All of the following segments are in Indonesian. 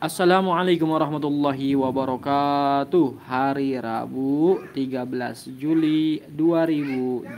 Assalamualaikum warahmatullahi wabarakatuh Hari Rabu 13 Juli 2022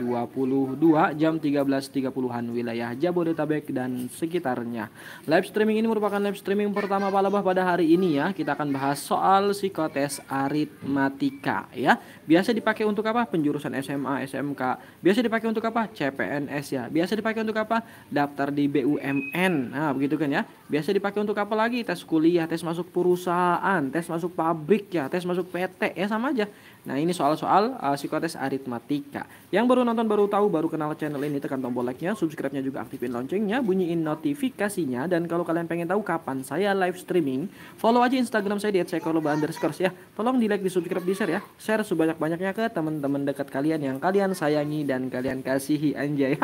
jam 13.30an wilayah Jabodetabek dan sekitarnya Live streaming ini merupakan live streaming pertama Palabah pada hari ini ya Kita akan bahas soal psikotes aritmatika ya Biasa dipakai untuk apa? Penjurusan SMA, SMK Biasa dipakai untuk apa? CPNS ya Biasa dipakai untuk apa? Daftar di BUMN Nah begitu kan ya Biasa dipakai untuk apa lagi? Tes kuliah, tes masuk perusahaan, tes masuk pabrik ya, tes masuk PT ya sama aja. Nah ini soal-soal uh, psikotes aritmatika. Yang baru nonton baru tahu baru kenal channel ini tekan tombol like-nya, subscribe-nya juga aktifin loncengnya, bunyiin notifikasinya dan kalau kalian pengen tahu kapan saya live streaming, follow aja Instagram saya di underscore ya. Tolong di like, di subscribe, di share ya. Share sebanyak-banyaknya ke teman-teman dekat kalian yang kalian sayangi dan kalian kasihi anjay.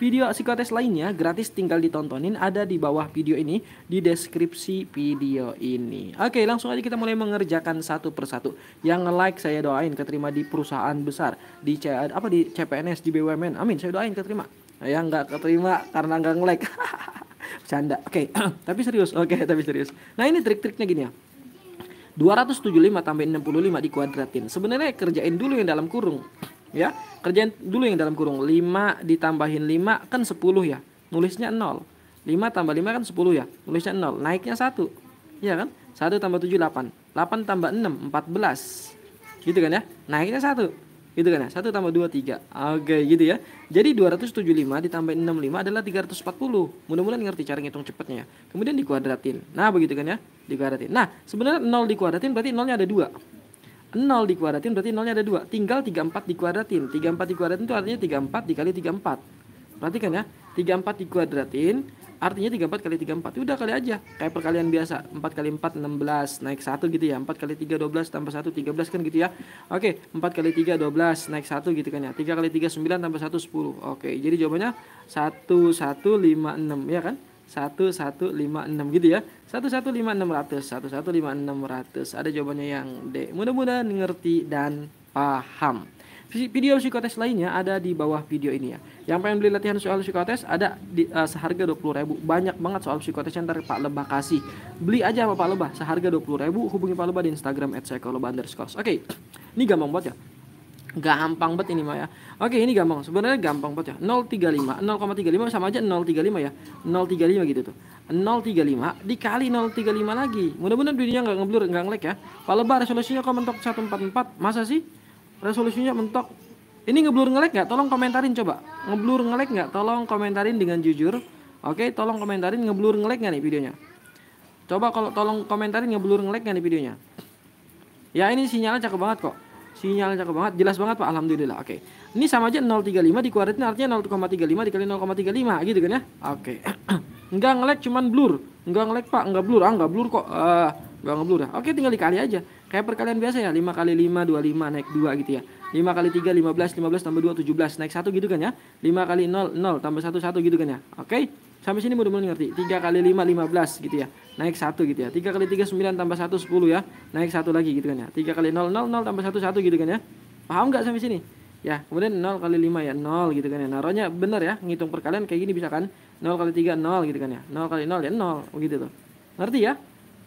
video psikotes lainnya gratis tinggal ditontonin ada di bawah video ini di deskripsi video ini. Oke langsung aja kita mulai mengerjakan satu persatu. Yang like saya doa doain keterima di perusahaan besar di C apa di CPNS di BUMN amin saya doain keterima yang nggak keterima karena nggak ngelek bercanda oke okay. tapi serius oke okay, tapi serius nah ini trik-triknya gini ya 275 tambah 65 dikuadratin. Sebenarnya kerjain dulu yang dalam kurung. Ya, kerjain dulu yang dalam kurung. 5 ditambahin 5 kan 10 ya. Nulisnya 0. 5 tambah 5 kan 10 ya. Nulisnya 0. Naiknya 1. ya kan? 1 tambah 7 8. 8 tambah 6 14 gitu kan ya naiknya satu gitu kan ya satu tambah dua tiga oke gitu ya jadi 275 ditambah 65 adalah 340 mudah-mudahan ngerti cara ngitung cepatnya ya kemudian dikuadratin nah begitu kan ya dikuadratin nah sebenarnya nol dikuadratin berarti nolnya ada dua nol dikuadratin berarti nolnya ada dua tinggal 34 dikuadratin 34 dikuadratin itu artinya 34 dikali 34 perhatikan ya 34 dikuadratin artinya 34 kali 34 ya udah kali aja kayak perkalian biasa 4 kali 4 16 naik 1 gitu ya 4 kali 3 12 tambah 1 13 kan gitu ya oke 4 kali 3 12 naik 1 gitu kan ya 3 kali 3 9 tambah 1 10 oke jadi jawabannya 1 1 5 6 ya kan 1 1 5 6 gitu ya 1 1 1 1 5 5 6 ratus 6 ratus ada jawabannya yang D mudah-mudahan ngerti dan paham Video psikotes lainnya ada di bawah video ini ya. Yang pengen beli latihan soal psikotes ada di, uh, seharga 20.000. Banyak banget soal yang yang Pak Lebah kasih. Beli aja sama Pak Lebah seharga 20.000. Hubungi Pak Lebah di Instagram @sekolobah_underscore. Oke. Okay. Ini gampang banget ya. Gampang banget ini Maya. Oke, ini gampang. Sebenarnya gampang banget ya. 035, 0,35 sama aja 035 ya. 035 gitu tuh. 035 dikali 035 lagi. Mudah-mudahan dunia nggak ngeblur, nggak ngelek ya. Pak Lebar resolusinya komentok mentok 144. Masa sih? resolusinya mentok ini ngeblur ngelek nggak tolong komentarin coba ngeblur ngelek nggak tolong komentarin dengan jujur oke tolong komentarin ngeblur ngelek nggak nih videonya coba kalau tolong komentarin ngeblur ngelek nggak nih videonya ya ini sinyalnya cakep banget kok sinyalnya cakep banget jelas banget pak alhamdulillah oke ini sama aja 035 dikuadratin artinya 0,35 dikali 0,35 gitu kan ya oke nggak ngelek cuman blur nggak ngelek pak nggak blur ah nggak blur kok uh, Gak ngeblur dah. Oke, tinggal dikali aja. Kayak perkalian biasa ya, 5 kali 5 25 naik 2 gitu ya. 5 kali 3 15, 15 tambah 2 17 naik 1 gitu kan ya. 5 kali 0 0 tambah 1 1 gitu kan ya. Oke. Sampai sini mudah-mudahan ngerti. 3 kali 5 15 gitu ya. Naik 1 gitu ya. 3 kali 3 9 tambah 1 10 ya. Naik 1 lagi gitu kan ya. 3 kali 0 0 0 tambah 1 1 gitu kan ya. Paham nggak sampai sini? ya kemudian 0 kali 5 ya 0 gitu kan ya naruhnya benar ya ngitung perkalian kayak gini bisa kan 0 kali 3 0 gitu kan ya 0 kali 0 ya 0 begitu tuh ngerti ya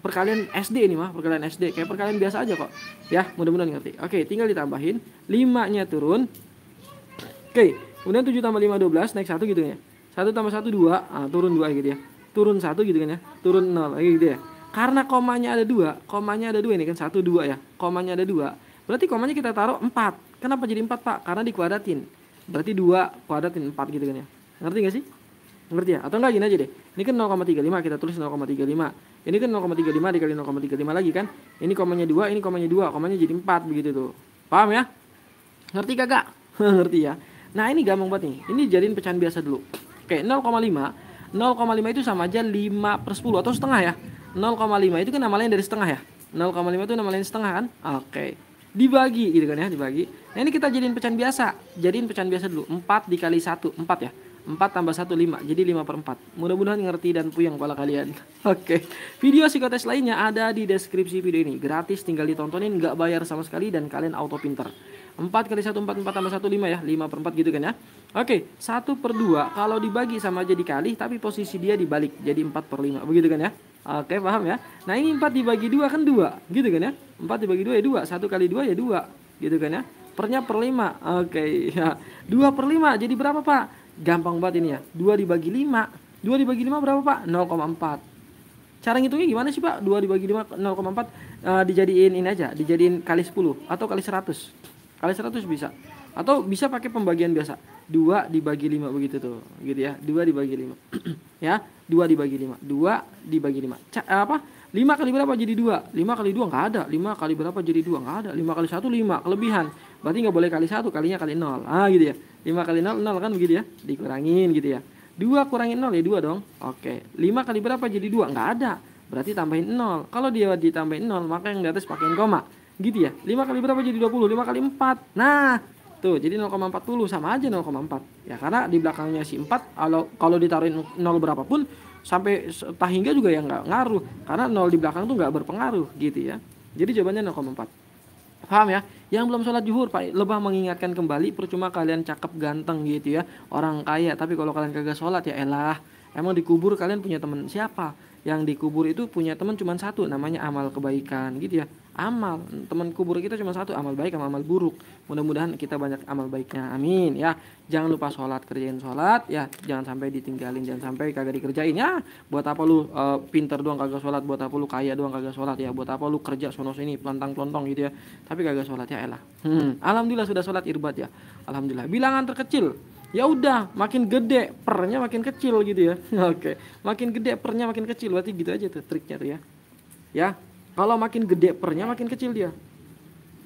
perkalian SD ini mah perkalian SD kayak perkalian biasa aja kok ya mudah-mudahan ngerti oke tinggal ditambahin 5 nya turun oke kemudian 7 tambah 5 12 naik 1 gitu kan ya 1 tambah 1 2 nah, turun 2 gitu ya turun 1 gitu kan ya turun 0 gitu ya karena komanya ada 2 komanya ada 2 ini kan 1 2 ya komanya ada 2 berarti komanya kita taruh 4 kenapa jadi 4 pak karena dikuadratin berarti 2 kuadratin 4 gitu kan ya ngerti gak sih Ngerti ya? Atau enggak gini aja deh. Ini kan 0,35 kita tulis 0,35. Ini kan 0,35 dikali 0,35 lagi kan. Ini komanya 2, ini komanya 2, komanya jadi 4 begitu tuh. Paham ya? Ngerti kagak? Ngerti ya? Nah, ini gampang banget nih. Ini jadiin pecahan biasa dulu. Oke, 0,5. 0,5 itu sama aja 5 per 10 atau setengah ya. 0,5 itu kan nama lain dari setengah ya. 0,5 itu nama lain setengah kan? Oke. Dibagi gitu kan ya, dibagi. Nah, ini kita jadiin pecahan biasa. Jadiin pecahan biasa dulu. 4 dikali 1, 4 ya. 4 tambah 1 5 jadi 5 per 4 mudah-mudahan ngerti dan puyeng kepala kalian oke okay. video psikotes lainnya ada di deskripsi video ini gratis tinggal ditontonin nggak bayar sama sekali dan kalian auto pinter 4 kali 1 4 4 tambah 1 5 ya 5 per 4 gitu kan ya Oke 1 per 2 kalau dibagi sama aja dikali tapi posisi dia dibalik jadi 4 per 5 begitu kan ya Oke paham ya Nah ini 4 dibagi 2 kan 2 gitu kan ya 4 dibagi 2 ya 2 1 kali 2 ya 2 gitu kan ya Pernya per 5 Oke ya 2 per 5 jadi berapa pak Gampang banget ini ya. 2 dibagi 5. 2 dibagi 5 berapa, Pak? 0,4. Cara ngitungnya gimana sih, Pak? 2 dibagi 5 0,4 uh, dijadiin ini aja, dijadiin kali 10 atau kali 100. Kali 100 bisa. Atau bisa pakai pembagian biasa. 2 dibagi 5 begitu tuh, gitu ya. 2 dibagi 5. ya, 2 dibagi 5. 2 dibagi 5. C eh, apa? 5 kali berapa jadi 2? 5 kali 2 enggak ada. 5 kali berapa jadi 2? Enggak ada. 5 kali 1 5, kelebihan berarti nggak boleh kali satu kalinya kali nol ah gitu ya lima kali nol nol kan begitu ya dikurangin gitu ya dua kurangin nol ya dua dong oke lima kali berapa jadi dua nggak ada berarti tambahin nol kalau dia ditambahin nol maka yang di atas pakaiin koma gitu ya lima kali berapa jadi dua puluh lima kali empat nah tuh jadi 0,40 sama aja 0,4 ya karena di belakangnya si 4 kalau kalau ditaruhin 0 berapapun sampai tahingga juga ya nggak ngaruh karena 0 di belakang tuh nggak berpengaruh gitu ya jadi jawabannya 0,4 paham ya yang belum sholat zuhur Pak Lebah mengingatkan kembali percuma kalian cakep ganteng gitu ya orang kaya tapi kalau kalian kagak sholat ya elah emang dikubur kalian punya teman siapa yang dikubur itu punya teman cuma satu namanya amal kebaikan gitu ya amal teman kubur kita cuma satu amal baik sama amal buruk mudah-mudahan kita banyak amal baiknya amin ya jangan lupa sholat kerjain sholat ya jangan sampai ditinggalin jangan sampai kagak dikerjain ya buat apa lu uh, pinter doang kagak sholat buat apa lu kaya doang kagak sholat ya buat apa lu kerja sono sini pelantang pelontong gitu ya tapi kagak sholat ya elah hmm. alhamdulillah sudah sholat irbat ya alhamdulillah bilangan terkecil ya udah makin gede pernya makin kecil gitu ya oke makin gede pernya makin kecil berarti gitu aja tuh triknya tuh ya ya kalau makin gede pernya makin kecil dia.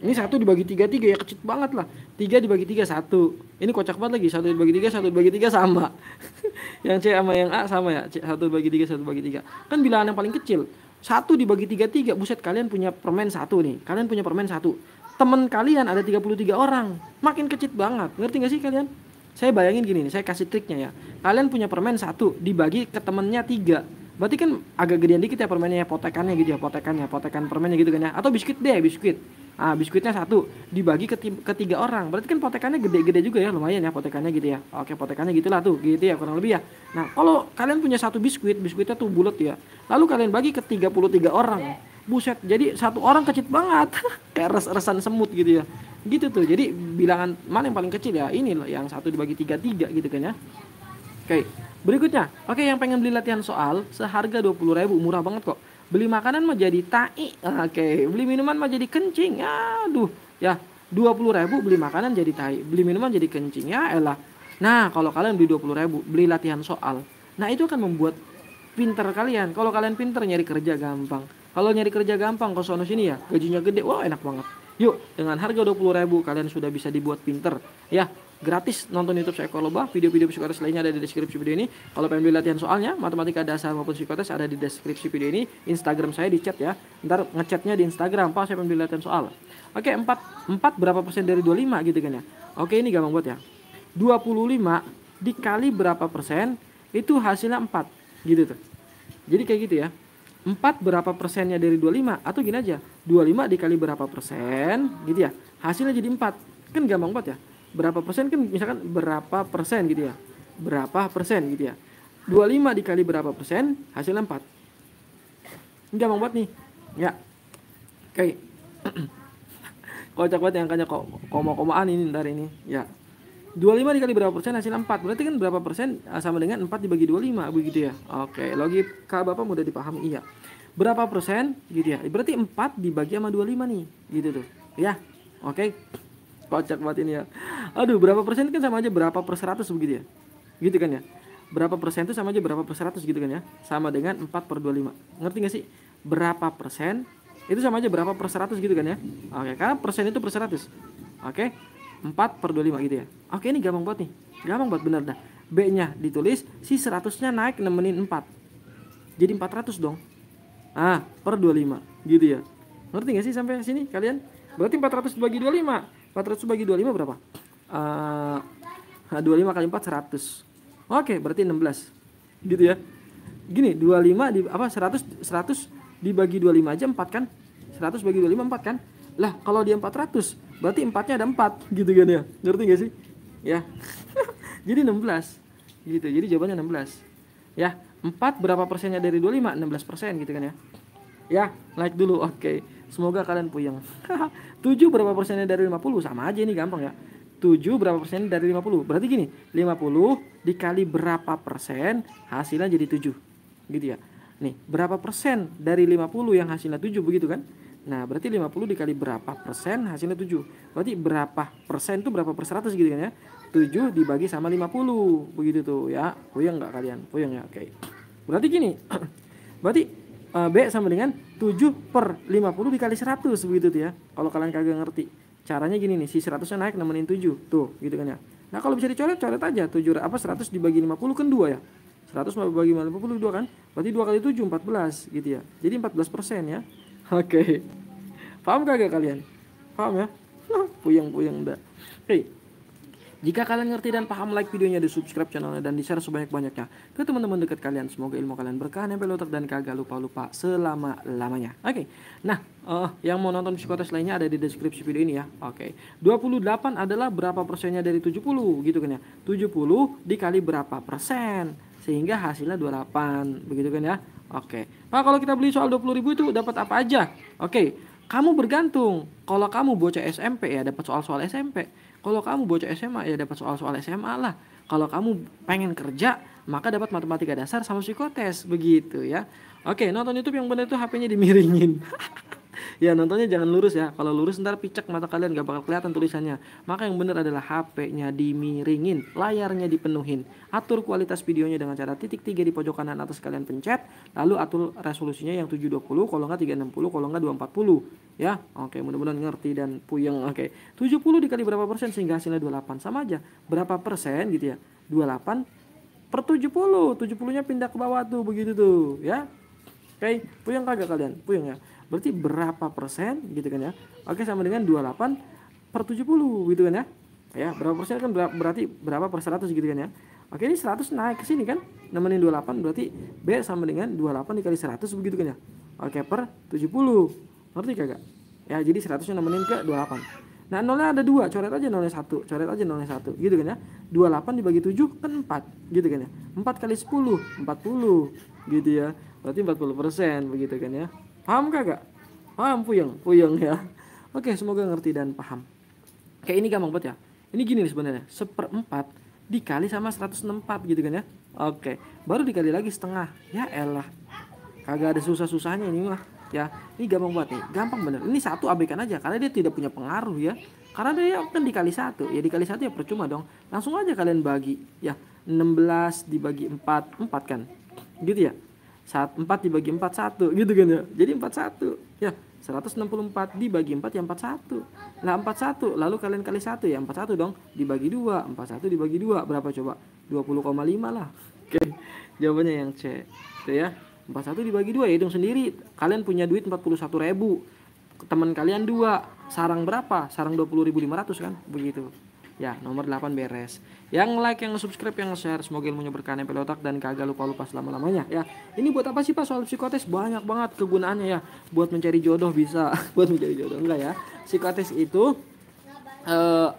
Ini satu dibagi tiga tiga ya kecil banget lah. Tiga dibagi tiga satu. Ini kocak banget lagi satu dibagi tiga satu dibagi tiga sama. yang C sama yang A sama ya. C satu dibagi tiga satu dibagi tiga. Kan bilangan yang paling kecil satu dibagi tiga tiga buset kalian punya permen satu nih. Kalian punya permen satu. Temen kalian ada 33 orang. Makin kecil banget. Ngerti gak sih kalian? Saya bayangin gini nih, saya kasih triknya ya. Kalian punya permen satu dibagi ke temennya tiga berarti kan agak gedean dikit ya permennya potekannya gitu ya potekannya potekan permennya gitu kan ya atau biskuit deh biskuit ah biskuitnya satu dibagi ke, ketiga orang berarti kan potekannya gede-gede juga ya lumayan ya potekannya gitu ya oke potekannya gitulah tuh gitu ya kurang lebih ya nah kalau kalian punya satu biskuit biskuitnya tuh bulat ya lalu kalian bagi ke 33 orang buset jadi satu orang kecil banget kayak res resan semut gitu ya gitu tuh jadi bilangan mana yang paling kecil ya ini loh yang satu dibagi tiga tiga gitu kan ya Oke, berikutnya. Oke, yang pengen beli latihan soal seharga dua puluh ribu murah banget kok. Beli makanan mau jadi tai. Oke, beli minuman mau jadi kencing. Aduh, ya puluh ribu beli makanan jadi tai, beli minuman jadi kencing. Ya elah. Nah, kalau kalian beli dua puluh ribu, beli latihan soal. Nah, itu akan membuat pinter kalian. Kalau kalian pinter nyari kerja gampang. Kalau nyari kerja gampang ke sono sini ya, gajinya gede. Wah, wow, enak banget. Yuk, dengan harga dua puluh ribu kalian sudah bisa dibuat pinter. Ya, gratis nonton YouTube saya Lebah. Video-video psikotes lainnya ada di deskripsi video ini. Kalau pengen beli latihan soalnya, matematika dasar maupun psikotes ada di deskripsi video ini. Instagram saya di chat ya. Ntar ngechatnya di Instagram, Pak saya pengen beli latihan soal. Oke, 4, 4 berapa persen dari 25 gitu kan ya. Oke, ini gampang buat ya. 25 dikali berapa persen itu hasilnya 4 gitu tuh. Jadi kayak gitu ya. 4 berapa persennya dari 25 atau gini aja. 25 dikali berapa persen gitu ya. Hasilnya jadi 4. Kan gampang buat ya berapa persen kan misalkan berapa persen gitu ya berapa persen gitu ya 25 dikali berapa persen hasilnya 4 ini gampang buat nih ya oke okay. kocak banget yang angkanya kok koma-komaan ini ntar ini ya 25 dikali berapa persen hasilnya 4 berarti kan berapa persen eh, sama dengan 4 dibagi 25 begitu ya oke okay. logika bapak mudah dipahami iya berapa persen gitu ya berarti 4 dibagi sama 25 nih gitu tuh ya oke okay kocak banget ini ya aduh berapa persen kan sama aja berapa per seratus begitu ya gitu kan ya berapa persen itu sama aja berapa per seratus gitu kan ya sama dengan 4 per 25 ngerti gak sih berapa persen itu sama aja berapa per seratus gitu kan ya oke karena persen itu per seratus, oke 4 per 25 gitu ya oke ini gampang banget nih gampang banget bener dah B nya ditulis si seratusnya nya naik nemenin 4 jadi 400 dong ah per 25 gitu ya ngerti gak sih sampai sini kalian berarti 400 bagi 25 400 bagi 25 berapa? Eh, uh, 25 kali 4 100. Oke, okay, berarti 16. Gitu ya. Gini, 25 di apa 100 100 dibagi 25 aja 4 kan? 100 bagi 25 4 kan? Lah, kalau dia 400, berarti 4-nya ada 4 gitu kan ya. Ngerti gak sih? Ya. jadi 16. Gitu. Jadi jawabannya 16. Ya, 4 berapa persennya dari 25? 16 persen gitu kan ya. Ya, like dulu. Oke. Okay. Semoga kalian puyeng. 7 berapa persennya dari 50? Sama aja ini gampang ya. 7 berapa persen dari 50? Berarti gini, 50 dikali berapa persen hasilnya jadi 7. Gitu ya. Nih, berapa persen dari 50 yang hasilnya 7 begitu kan? Nah, berarti 50 dikali berapa persen hasilnya 7. Berarti berapa persen itu berapa per 100 gitu kan ya? 7 dibagi sama 50. Begitu tuh ya. Puyeng nggak kalian? Puyeng ya. Oke. Okay. Berarti gini. berarti uh, B sama dengan 7 per 50 dikali 100 begitu tuh ya. Kalau kalian kagak ngerti. Caranya gini nih, si 100-nya naik nemenin 7. Tuh, gitu kan ya. Nah, kalau bisa dicoret, coret aja. 7 apa 100 dibagi 50 kan 2 ya. 100 bagi 50 2 kan. Berarti 2 kali 7 14 gitu ya. Jadi 14% persen ya. Oke. Okay. Paham kagak kalian? Paham ya? puyeng-puyeng enggak Oke. Okay. Jika kalian ngerti dan paham, like videonya, di subscribe channelnya, dan di share sebanyak-banyaknya ke teman-teman dekat kalian. Semoga ilmu kalian berkah, nempel otak, dan kagak lupa-lupa selama-lamanya. Oke, okay. nah uh, yang mau nonton psikotes lainnya ada di deskripsi video ini ya. Oke, okay. 28 adalah berapa persennya dari 70 gitu kan ya. 70 dikali berapa persen sehingga hasilnya 28 begitu kan ya. Oke, okay. Pak kalau kita beli soal 20 ribu itu dapat apa aja? Oke, okay. kamu bergantung. Kalau kamu bocah SMP ya dapat soal-soal SMP kalau kamu bocah SMA ya dapat soal-soal SMA lah. Kalau kamu pengen kerja maka dapat matematika dasar sama psikotes begitu ya. Oke, nonton YouTube yang benar itu HP-nya dimiringin. ya nontonnya jangan lurus ya kalau lurus ntar picek mata kalian gak bakal kelihatan tulisannya maka yang benar adalah HP-nya dimiringin layarnya dipenuhin atur kualitas videonya dengan cara titik tiga di pojok kanan atas kalian pencet lalu atur resolusinya yang 720 kalau nggak 360 kalau nggak 240 ya oke mudah-mudahan ngerti dan puyeng oke 70 dikali berapa persen sehingga hasilnya 28 sama aja berapa persen gitu ya 28 per 70 70 nya pindah ke bawah tuh begitu tuh ya Oke, okay. puyeng kagak kalian? Puyeng ya berarti berapa persen gitu kan ya oke sama dengan 28 per 70 gitu kan ya ya berapa persen kan berarti berapa per 100 gitu kan ya oke ini 100 naik ke sini kan nemenin 28 berarti B sama dengan 28 dikali 100 begitu kan ya oke per 70 ngerti kagak ya jadi 100 nya nemenin ke 28 Nah nolnya ada dua, coret aja nolnya satu, coret aja nolnya satu, gitu kan ya. 28 dibagi 7 kan 4, gitu kan ya. 4 kali 10, 40, gitu ya. Berarti 40 persen, begitu kan ya. Paham kagak? Paham puyeng, puyeng ya. Oke, semoga ngerti dan paham. Kayak ini gampang banget ya. Ini gini sebenarnya, seperempat dikali sama 164 gitu kan ya. Oke, baru dikali lagi setengah. Ya elah. Kagak ada susah-susahnya ini mah ya. Ini gampang banget nih, gampang bener. Ini satu abaikan aja karena dia tidak punya pengaruh ya. Karena dia kan dikali satu, ya dikali satu ya percuma dong. Langsung aja kalian bagi ya. 16 dibagi 4, 4 kan. Gitu ya saat 4 dibagi 4 1 gitu kan ya. Jadi empat satu Ya, seratus enam puluh empat dibagi 4 ya satu Lah satu lalu kalian kali satu ya empat satu dong dibagi dua empat satu dibagi dua berapa coba? dua puluh koma lima lah. Oke. Jawabannya yang C. Itu ya. empat satu dibagi dua ya hitung sendiri. Kalian punya duit empat puluh satu ribu Teman kalian dua Sarang berapa? Sarang dua puluh lima ratus kan? Begitu. Ya, nomor 8 beres. Yang like, yang subscribe, yang share. Semoga ilmunya berkah nempel otak dan kagak lupa-lupa selama-lamanya ya. Ini buat apa sih Pak soal psikotes? Banyak banget kegunaannya ya. Buat mencari jodoh bisa, buat mencari jodoh enggak ya. Psikotes itu uh,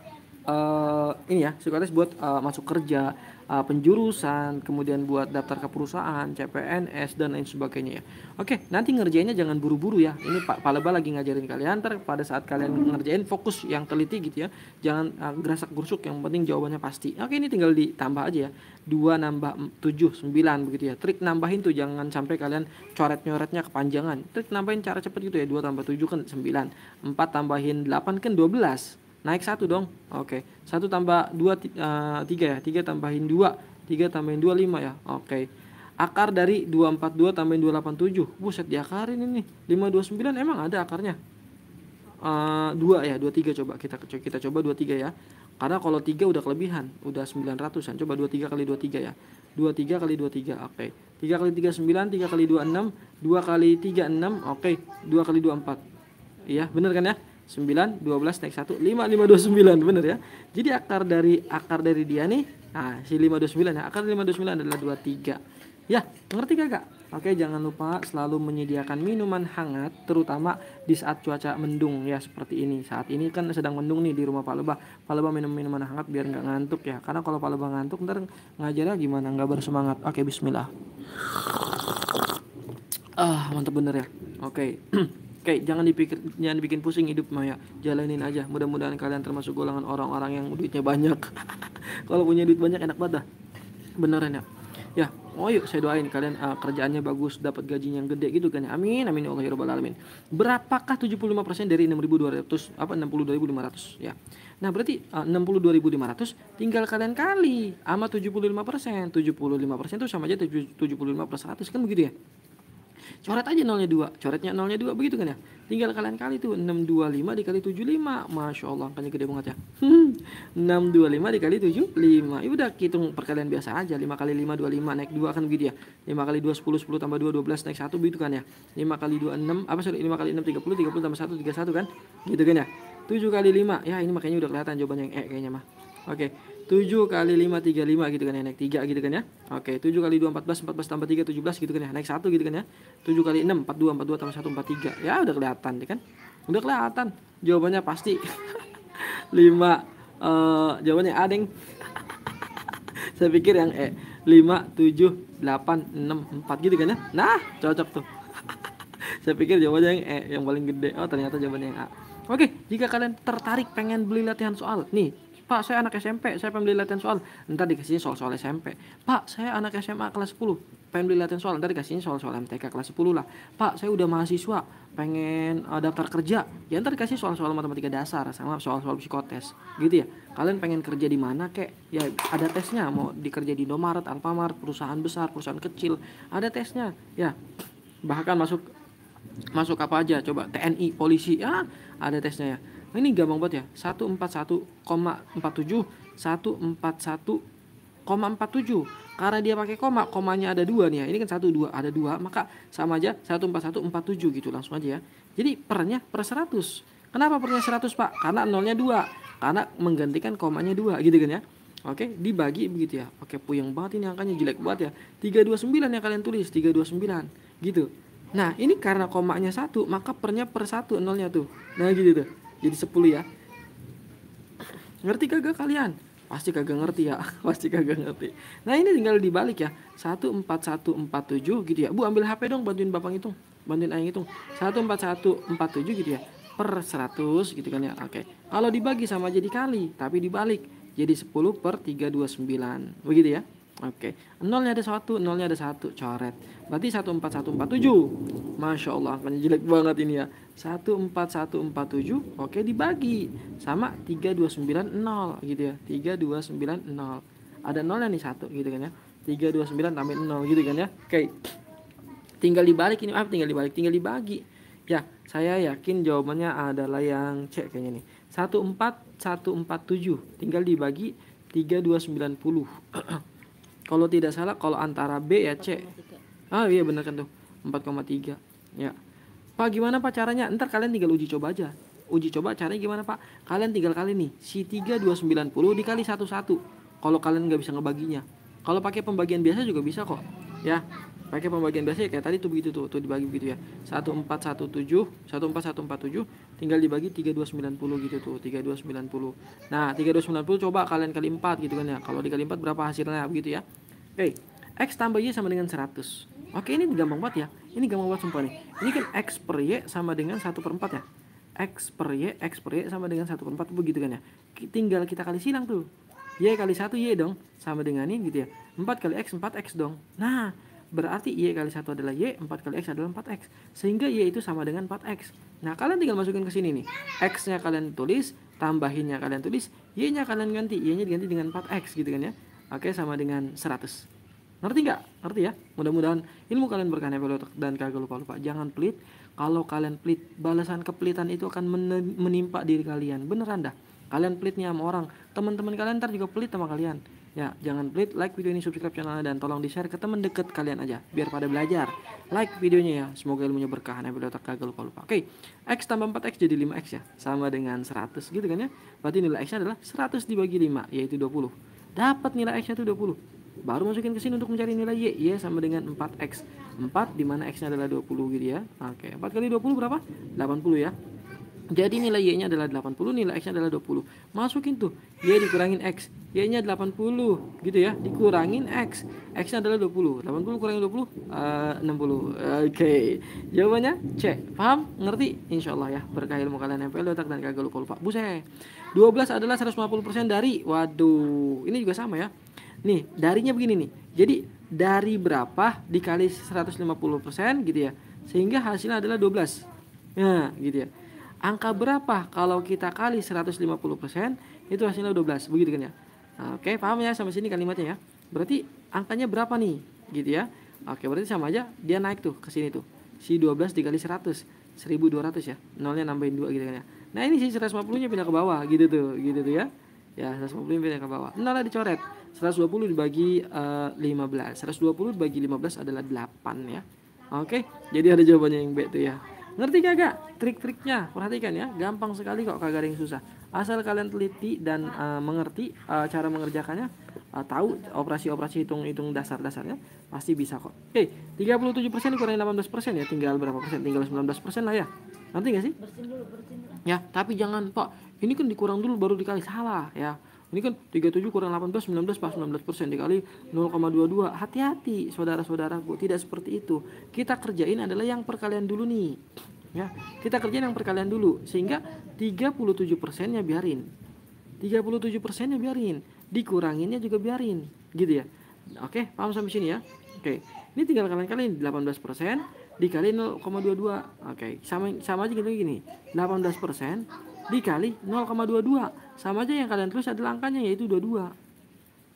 uh, ini ya, psikotes buat uh, masuk kerja, uh, penjurusan, kemudian buat daftar ke perusahaan, CPNS dan lain sebagainya ya. Oke, nanti ngerjainnya jangan buru-buru ya. Ini Pak Paleba lagi ngajarin kalian ter pada saat kalian ngerjain fokus yang teliti gitu ya. Jangan uh, gerasak gerusuk yang penting jawabannya pasti. Oke, ini tinggal ditambah aja ya. 2 nambah 7 9 begitu ya. Trik nambahin tuh jangan sampai kalian coret-nyoretnya kepanjangan. Trik nambahin cara cepat gitu ya. 2 tambah 7 kan 9. 4 tambahin 8 kan 12 naik satu dong oke satu tambah dua eh, tiga ya tiga tambahin dua tiga tambahin dua lima ya oke akar dari dua empat dua tambahin dua delapan tujuh buset diakarin ini lima dua sembilan emang ada akarnya eh, dua ya dua tiga coba kita kita coba dua tiga ya karena kalau tiga udah kelebihan udah sembilan ratusan coba dua tiga kali dua tiga ya dua tiga kali dua tiga oke tiga kali tiga sembilan tiga kali dua enam dua kali tiga enam oke dua kali dua empat iya bener kan ya 9 12 naik 1 5 sembilan bener ya. Jadi akar dari akar dari dia nih nah si sembilan ya. Akar sembilan adalah tiga Ya, ngerti gak Kak? Oke, jangan lupa selalu menyediakan minuman hangat terutama di saat cuaca mendung ya seperti ini. Saat ini kan sedang mendung nih di rumah Pak Lebah. Pak Lebah minum minuman hangat biar nggak ngantuk ya. Karena kalau Pak Lebah ngantuk ntar ngajarnya gimana nggak bersemangat. Oke, bismillah. Ah, mantap bener ya. Oke. kayak jangan dipikir jangan dibikin pusing hidup Maya jalanin aja mudah-mudahan kalian termasuk golongan orang-orang yang duitnya banyak kalau punya duit banyak enak banget dah beneran ya ya oh yuk saya doain kalian uh, kerjaannya bagus dapat gajinya yang gede gitu kan ya. amin amin ya, ya robbal alamin berapakah 75% dari 6.200 apa 62.500 ya nah berarti eh, uh, 62.500 tinggal kalian kali sama 75% 75% itu sama aja 75 persen 100 kan begitu ya coret aja nolnya 2 coretnya nolnya 2 begitu kan ya tinggal kalian kali tuh 625 dikali 75 Masya Allah angkanya gede banget ya 625 dikali 75 ya udah hitung perkalian biasa aja 5 kali 5 25 naik 2 kan begitu ya 5 kali 2 10 10 tambah 2 12 naik 1 begitu kan ya 5 kali 2 6 apa sorry 5 kali 6 30 30 tambah 1 31 kan gitu kan ya 7 kali 5 ya ini makanya udah kelihatan jawabannya yang E kayaknya mah oke okay. 7 kali 5 35 gitu kan ya naik 3 gitu kan ya oke 7 kali 2 14 14 tambah 3 17 gitu kan ya naik 1 gitu kan ya 7 kali 6 42 42 tambah 1 43 ya udah kelihatan ya kan udah kelihatan jawabannya pasti 5 uh, eh, jawabannya A deng saya pikir yang E 5 7 8 6 4 gitu kan ya nah cocok tuh saya pikir jawabannya yang E yang paling gede oh ternyata jawabannya yang A Oke, jika kalian tertarik pengen beli latihan soal, nih Pak, saya anak SMP, saya pengen beli latihan soal. Entar dikasih soal-soal SMP. Pak, saya anak SMA kelas 10, pengen beli latihan soal. Entar dikasihnya soal-soal MTK kelas 10 lah. Pak, saya udah mahasiswa, pengen uh, daftar kerja. Ya nanti dikasih soal-soal matematika dasar sama soal-soal psikotes. Gitu ya. Kalian pengen kerja di mana kek? Ya ada tesnya, mau dikerja di Indomaret, Alfamart, perusahaan besar, perusahaan kecil. Ada tesnya. Ya, bahkan masuk masuk apa aja coba TNI polisi ya ada tesnya ya Nah, ini gampang banget ya. 141,47 141,47 karena dia pakai koma komanya ada dua nih ya ini kan satu dua ada dua maka sama aja satu empat satu empat tujuh gitu langsung aja ya jadi pernya per 100 kenapa pernya 100 pak karena nolnya dua karena menggantikan komanya dua gitu kan ya oke dibagi begitu ya oke puyeng banget ini angkanya jelek banget ya 329 yang kalian tulis 329 gitu nah ini karena komanya satu maka pernya per satu nolnya tuh nah gitu tuh jadi 10 ya ngerti kagak kalian pasti kagak ngerti ya pasti kagak ngerti nah ini tinggal dibalik ya satu empat satu empat tujuh gitu ya bu ambil hp dong bantuin bapak ngitung bantuin ayah ngitung satu empat satu empat tujuh gitu ya per 100 gitu kan ya oke kalau dibagi sama jadi kali tapi dibalik jadi 10 per 329 begitu ya Oke, nolnya ada satu, nolnya ada satu, coret. Berarti satu empat satu empat tujuh. Masya Allah, angkanya jelek banget ini ya. Satu empat satu empat tujuh, oke dibagi sama tiga dua sembilan nol gitu ya. Tiga dua sembilan nol. Ada nolnya nih satu gitu kan ya. Tiga dua sembilan tambah nol gitu kan ya. Oke, tinggal dibalik ini apa? Tinggal dibalik, tinggal dibagi. Ya, saya yakin jawabannya adalah yang cek kayaknya nih. Satu empat satu empat tujuh, tinggal dibagi tiga dua sembilan puluh kalau tidak salah kalau antara B ya C 4, ah iya benar kan tuh 4,3 ya Pak gimana Pak caranya ntar kalian tinggal uji coba aja uji coba caranya gimana Pak kalian tinggal kali nih si 3290 dikali 11 kalau kalian nggak bisa ngebaginya kalau pakai pembagian biasa juga bisa kok ya pakai pembagian biasa ya kayak tadi tuh begitu tuh tuh dibagi begitu ya 1417 14147 tinggal dibagi 3290 gitu tuh 3290 nah 3290 coba kalian kali 4 gitu kan ya kalau dikali 4 berapa hasilnya begitu ya Oke, okay. X tambah Y sama dengan 100. Oke, okay, ini gampang banget ya. Ini gampang banget sumpah nih. Ini kan X per Y sama dengan 1 per 4 ya. X per Y, X per Y sama dengan 1 per 4 begitu kan ya. Tinggal kita kali silang tuh. Y kali 1 Y dong. Sama dengan ini gitu ya. 4 kali X, 4 X dong. Nah, berarti Y kali 1 adalah Y, 4 kali X adalah 4X. Sehingga Y itu sama dengan 4X. Nah, kalian tinggal masukin ke sini nih. X-nya kalian tulis, tambahinnya kalian tulis, Y-nya kalian ganti. Y-nya diganti dengan 4X gitu kan ya. Oke, sama dengan 100. Ngerti nggak? Ngerti ya? Mudah-mudahan ilmu kalian berkah dan kagak lupa-lupa. Jangan pelit. Kalau kalian pelit, balasan kepelitan itu akan menimpa diri kalian. Beneran dah. Kalian pelitnya sama orang. Teman-teman kalian ntar juga pelit sama kalian. Ya, jangan pelit like video ini, subscribe channelnya dan tolong di-share ke teman dekat kalian aja biar pada belajar. Like videonya ya. Semoga ilmunya berkah dan otak kagak lupa-lupa. Oke, x tambah 4x jadi 5x ya. Sama dengan 100 gitu kan ya. Berarti nilai x-nya adalah 100 dibagi 5 yaitu 20 dapat nilai X-nya itu 20 baru masukin ke sini untuk mencari nilai Y Y sama dengan 4X 4 dimana X-nya adalah 20 gitu ya Oke 4 kali 20 berapa? 80 ya jadi nilai Y-nya adalah 80 nilai X-nya adalah 20 masukin tuh Y dikurangin X Y-nya 80 gitu ya dikurangin X X-nya adalah 20 80 kurangi 20 uh, 60 oke okay. jawabannya C paham? ngerti? insya Allah ya berkah ilmu kalian MPL otak dan kagak lupa-lupa buset 12 adalah 150% dari. Waduh, ini juga sama ya. Nih, darinya begini nih. Jadi dari berapa dikali 150% gitu ya. Sehingga hasilnya adalah 12. Nah, gitu ya. Angka berapa kalau kita kali 150% itu hasilnya 12, begitu kan ya. Nah, oke, paham ya sampai sini kalimatnya ya. Berarti angkanya berapa nih? Gitu ya. Oke, berarti sama aja dia naik tuh ke sini tuh. Si 12 dikali 100, 1200 ya. Nolnya nambahin 2 gitu kan ya. Nah ini sih 150-nya pindah ke bawah gitu tuh, gitu tuh ya. Ya, 150 pindah ke bawah. lah dicoret. 120 dibagi uh, 15. 120 dibagi 15 adalah 8 ya. Oke, jadi ada jawabannya yang B tuh ya. Ngerti kagak trik-triknya? Perhatikan ya, gampang sekali kok kagak ada yang susah. Asal kalian teliti dan uh, mengerti uh, cara mengerjakannya, uh, tahu operasi-operasi hitung-hitung dasar-dasarnya pasti bisa kok. Oke, okay, 37% kurang 18% ya tinggal berapa persen? Tinggal 19% lah ya. Nanti nggak sih? Ya, tapi jangan, Pak. Ini kan dikurang dulu baru dikali salah ya. Ini kan 37 kurang 18 19 pas 19 persen dikali 0,22. Hati-hati saudara-saudaraku, saudara tidak seperti itu. Kita kerjain adalah yang perkalian dulu nih. Ya, kita kerjain yang perkalian dulu sehingga 37 persennya biarin. 37 persennya biarin dikuranginnya juga biarin gitu ya oke paham sampai sini ya oke ini tinggal kalian kalian 18% dikali 0,22 oke sama sama aja gitu gini 18% dikali 0,22 sama aja yang kalian tulis adalah angkanya yaitu 22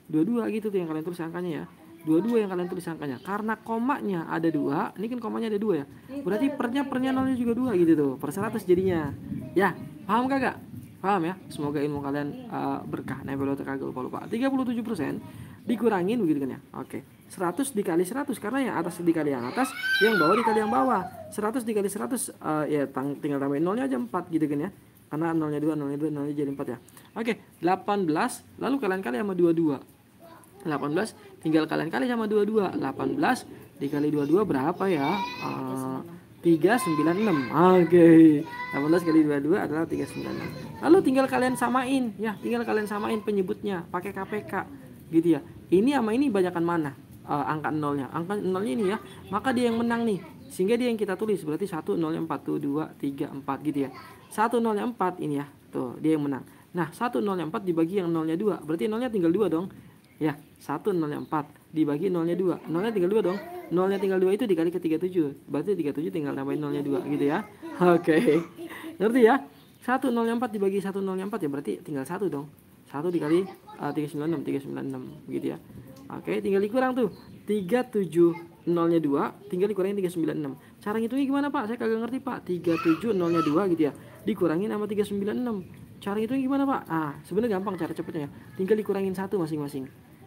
22 gitu tuh yang kalian tulis angkanya ya 22 yang kalian tulis angkanya karena komanya ada dua ini kan komanya ada dua ya berarti pernya pernya nolnya juga dua gitu tuh per 100 jadinya ya paham kagak Paham ya? Semoga ilmu kalian uh, berkah. Nah, belo kagak lupa lupa. 37% dikurangin begitu kan ya. Oke. 100 dikali 100 karena yang atas dikali yang atas, yang bawah dikali yang bawah. 100 dikali 100 uh, eh, ya tang tinggal tambahin nolnya aja 4 gitu kan ya. Karena nolnya 2, nolnya 2, nolnya jadi 4 ya. Oke, 18 lalu kalian kali sama 22. 18 tinggal kalian kali sama 22 18 dikali 22 berapa ya uh, 396 oke okay. 18 kali 22 adalah 396 lalu tinggal kalian samain ya tinggal kalian samain penyebutnya pakai KPK gitu ya ini sama ini banyakkan mana uh, angka nolnya angka nolnya ini ya maka dia yang menang nih sehingga dia yang kita tulis berarti 1 0 4 tuh, 2 3 4 gitu ya 1 0 4 ini ya tuh dia yang menang nah 1 0 4 dibagi yang nolnya 2 berarti nolnya tinggal 2 dong ya 1 0 4 dibagi nolnya 2 nolnya tinggal 2 dong nolnya tinggal dua itu dikali ke 37 berarti 37 tinggal tambahin nolnya dua gitu ya oke okay. ngerti ya 1 0 4 dibagi 1 0 4 ya berarti tinggal satu dong 1 dikali uh, 396 396 gitu ya oke okay, tinggal dikurang tuh 37 0nya 2 tinggal dikurangin 396 cara ngitungnya gimana pak saya kagak ngerti pak 37 0nya 2 gitu ya dikurangin sama 396 cara ngitungnya gimana pak ah sebenarnya gampang cara cepetnya ya tinggal dikurangin satu masing-masing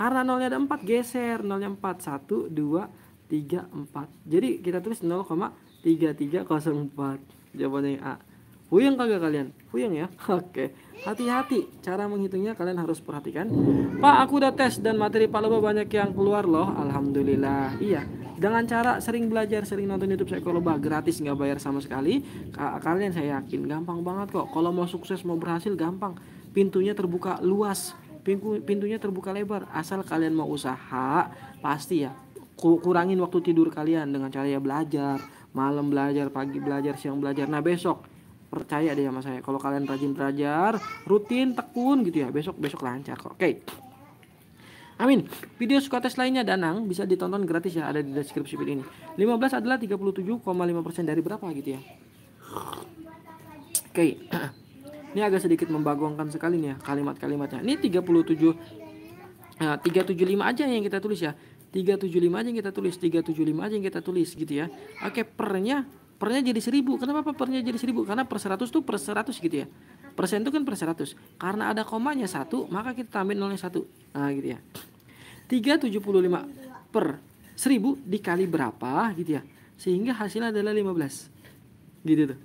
Karena nolnya ada 4 geser nolnya 4 1 2 3 4. Jadi kita tulis 0,3304. Jawabannya yang A. Huyang kagak kalian? Huyang ya. Oke. Hati-hati cara menghitungnya kalian harus perhatikan. Pak, aku udah tes dan materi Pak Loba banyak yang keluar loh. Alhamdulillah. Iya dengan cara sering belajar, sering nonton YouTube saya kalau gratis nggak bayar sama sekali. Kalian saya yakin gampang banget kok. Kalau mau sukses mau berhasil gampang. Pintunya terbuka luas pintu pintunya terbuka lebar asal kalian mau usaha pasti ya kurangin waktu tidur kalian dengan cara ya belajar malam belajar pagi belajar siang belajar nah besok percaya deh sama saya kalau kalian rajin belajar rutin tekun gitu ya besok besok lancar kok oke okay. Amin. Video suka tes lainnya Danang bisa ditonton gratis ya ada di deskripsi video ini. 15 adalah 37,5% dari berapa gitu ya. Oke. Okay. Ini agak sedikit membagongkan sekali nih ya kalimat-kalimatnya. Ini 37 Nah, 375 aja yang kita tulis ya. 375 aja yang kita tulis, 375 aja yang kita tulis gitu ya. Oke, pernya pernya jadi 1000. Kenapa apa pernya jadi 1000? Karena per 100 tuh per 100 gitu ya. Persen itu kan per 100. Karena ada komanya 1, maka kita tambahin nolnya 1. Nah, gitu ya. 375 per 1000 dikali berapa gitu ya. Sehingga hasilnya adalah 15. Gitu tuh.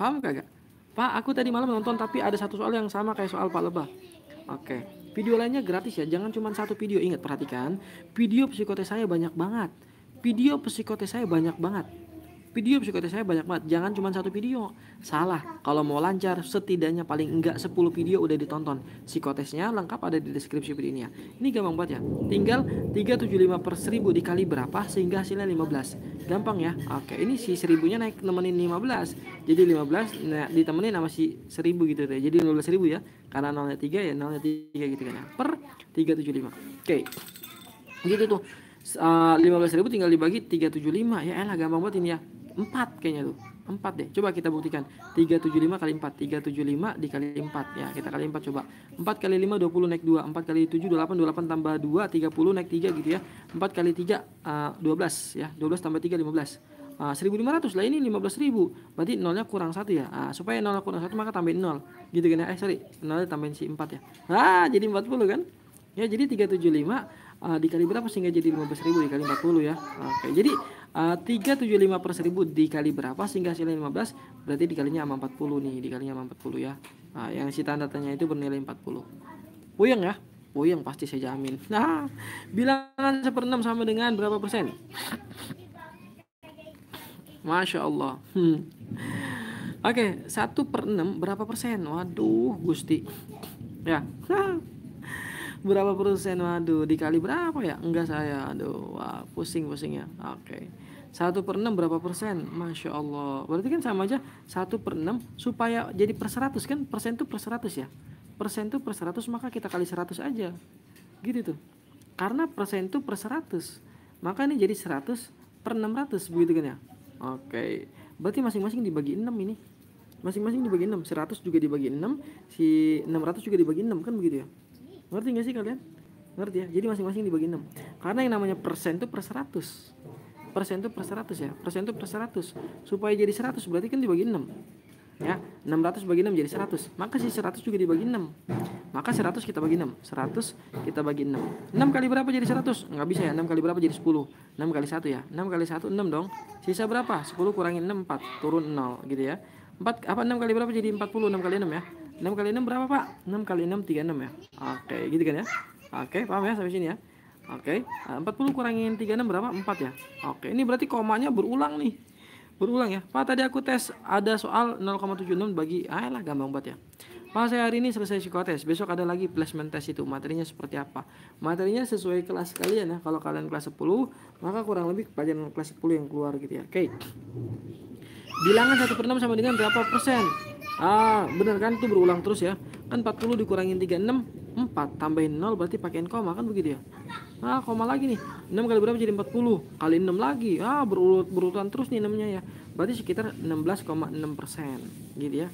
Paham kagak? Pak, aku tadi malam nonton tapi ada satu soal yang sama kayak soal Pak Lebah. Oke. Video lainnya gratis ya, jangan cuma satu video. Ingat, perhatikan. Video psikotes saya banyak banget. Video psikotes saya banyak banget video psikotest saya banyak banget jangan cuma satu video salah kalau mau lancar setidaknya paling enggak 10 video udah ditonton psikotesnya lengkap ada di deskripsi video ini ya ini gampang banget ya tinggal 375 per 1000 dikali berapa sehingga hasilnya 15 gampang ya oke ini si 1000 nya naik nemenin 15 jadi 15 nah, ditemenin sama si 1000 gitu deh ya. jadi 15 ribu ya karena 0 nya 3 ya 0 nya 3 gitu kan ya per 375 oke gitu tuh eh, lima belas ribu tinggal dibagi 375 ya enak gampang banget ini ya 4 kayaknya tuh 4 deh coba kita buktikan 375 kali 4 375 dikali 4 ya kita kali 4 coba 4 kali 5 20 naik 2 4 kali 7 28 28 tambah 2 30 naik 3 gitu ya 4 kali 3 uh, 12 ya 12 tambah 3 15 Uh, 1500 lah ini 15000 berarti nolnya kurang satu ya uh, supaya nol kurang satu maka tambahin 0 gitu kan ya eh sorry nolnya tambahin si 4 ya ah jadi 40 kan ya jadi 375 uh, eh, dikali berapa sehingga jadi 15000 dikali 40 ya oke okay. jadi 375 eh, per 1000 dikali berapa sehingga hasilnya 15 berarti dikalinya sama 40 nih dikalinya sama 40 ya nah, yang si tanda tanya itu bernilai 40 puyeng ya puyeng pasti saya jamin nah bilangan enam sama dengan berapa persen Masya Allah hmm. Oke, okay, 1 per 6 berapa persen? Waduh, Gusti Ya, berapa persen waduh dikali berapa ya enggak saya aduh wah pusing pusing ya oke okay. 1 per 6 berapa persen? Masya Allah. Berarti kan sama aja 1 per 6 supaya jadi per 100 kan? Persen itu per 100 ya. Persen itu per 100 maka kita kali 100 aja. Gitu tuh. Karena persen itu per 100. Maka ini jadi 100 per 600 begitu kan ya. Oke. Berarti masing-masing dibagi 6 ini. Masing-masing dibagi 6. 100 juga dibagi 6. Si 600 juga dibagi 6 kan begitu ya. Ngerti gak sih kalian? Ngerti ya? Jadi masing-masing dibagi 6. Karena yang namanya persen itu per 100 persen itu per 100 ya persen itu per 100 supaya jadi 100 berarti kan dibagi 6 ya 600 bagi 6 jadi 100 maka si 100 juga dibagi 6 maka 100 kita bagi 6 100 kita bagi 6 6 kali berapa jadi 100 nggak bisa ya 6 kali berapa jadi 10 6 kali 1 ya 6 kali 1 6 dong sisa berapa 10 kurangi 6 4 turun 0 gitu ya 4 apa 6 kali berapa jadi 40 6 kali 6 ya 6 kali 6 berapa pak 6 kali 6 36 ya oke gitu kan ya oke paham ya sampai sini ya Oke, okay. Eh, puluh 40 kurangin 36 berapa? 4 ya. Oke, okay. ini berarti komanya berulang nih. Berulang ya. Pak tadi aku tes ada soal 0,76 bagi ah lah gampang banget ya. Pak saya hari ini selesai psikotes, besok ada lagi placement test itu. Materinya seperti apa? Materinya sesuai kelas kalian ya. Kalau kalian kelas 10, maka kurang lebih pelajaran kelas 10 yang keluar gitu ya. Oke. Okay. Bilangan 1 per 6 sama dengan berapa persen? Ah, bener kan itu berulang terus ya. Kan 40 dikurangin 36, 4 tambahin 0 berarti pakaiin koma kan begitu ya. Ah, koma lagi nih. 6 kali berapa jadi 40? Kali 6 lagi. Ah, berurut berurutan terus nih 6-nya ya. Berarti sekitar 16,6% gitu ya.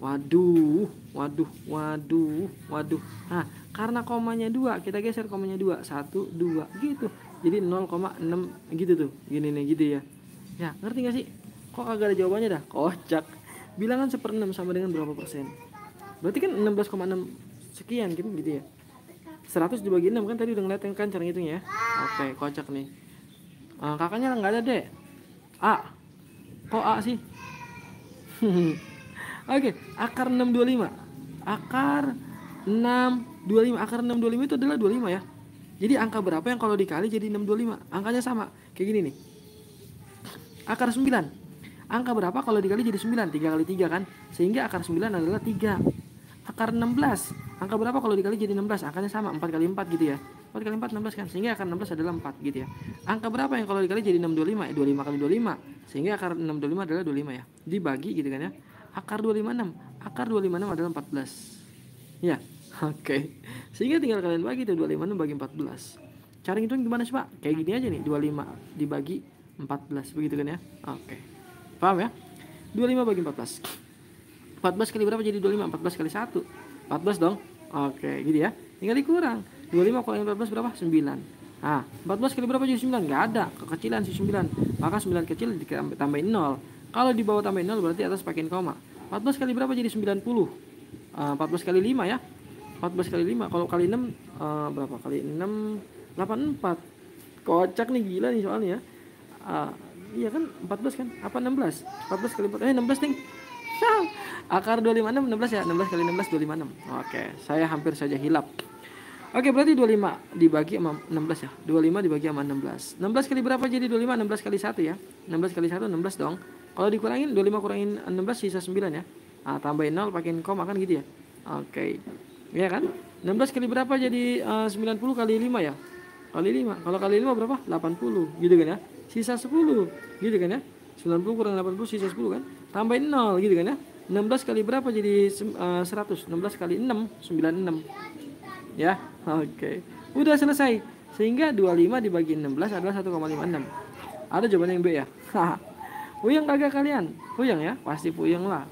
Waduh, waduh, waduh, waduh. Nah, karena komanya 2, kita geser komanya 2. 1 2 gitu. Jadi 0,6 gitu tuh, gini nih gitu ya. Ya, ngerti gak sih? Kok agak ada jawabannya dah? Kocak bilangan seperenam sama dengan berapa persen berarti kan 16,6 sekian gitu, gitu ya 100 dibagi 6 kan tadi udah ngeliat kan cara ngitung ya oke kocak nih uh, kakaknya nggak ada deh A kok A sih oke okay, akar 625 akar 625 akar 625 itu adalah 25 ya jadi angka berapa yang kalau dikali jadi 625 angkanya sama kayak gini nih akar 9 Angka berapa kalau dikali jadi 9? 3 kali 3 kan? Sehingga akar 9 adalah 3. Akar 16. Angka berapa kalau dikali jadi 16? Angkanya sama, 4 kali 4 gitu ya. 4 kali 4 16 kan sehingga akar 16 adalah 4 gitu ya angka berapa yang kalau dikali jadi 625 eh, 25 kali 25 sehingga akar 625 adalah 25 ya dibagi gitu kan ya akar 256 akar 256 adalah 14 ya oke okay. sehingga tinggal kalian bagi itu 256 bagi 14 cara ngitung gimana sih pak kayak gini aja nih 25 dibagi 14 begitu kan ya oke okay. Paham ya? 25 bagi 14. 14 kali berapa jadi 25? 14 kali 1. 14 dong. Oke, gitu ya. Tinggal dikurang. 25 kali 14 berapa? 9. Nah, 14 kali berapa jadi 9? Gak ada. Kekecilan sih 9. Maka 9 kecil ditambahin 0. Kalau di bawah tambahin 0 berarti atas pakein koma. 14 kali berapa jadi 90? Uh, 14 kali 5 ya. 14 kali 5. Kalau kali 6 uh, ah, berapa? Kali 6 84. Kocak nih gila nih soalnya. Uh, iya kan 14 kan apa 16 14 kali 14. eh 16 nih akar 256 16 ya 16 kali 16 256 oke saya hampir saja hilap oke berarti 25 dibagi sama 16 ya 25 dibagi sama 16 16 kali berapa jadi 25 16 kali 1 ya 16 kali 1 16 dong kalau dikurangin 25 kurangin 16 sisa 9 ya nah, tambahin 0 pakein koma kan gitu ya oke Iya kan 16 kali berapa jadi eh, uh, 90 kali 5 ya kali 5 kalau kali 5 berapa 80 gitu kan ya sisa 10 gitu kan ya 90 kurang 80 sisa 10 kan tambahin 0 gitu kan ya 16 kali berapa jadi uh, 100 16 kali 6 96 ya oke okay. udah selesai sehingga 25 dibagi 16 adalah 1,56 ada jawaban yang B ya Puyeng kagak kalian? Puyeng ya? Pasti puyeng lah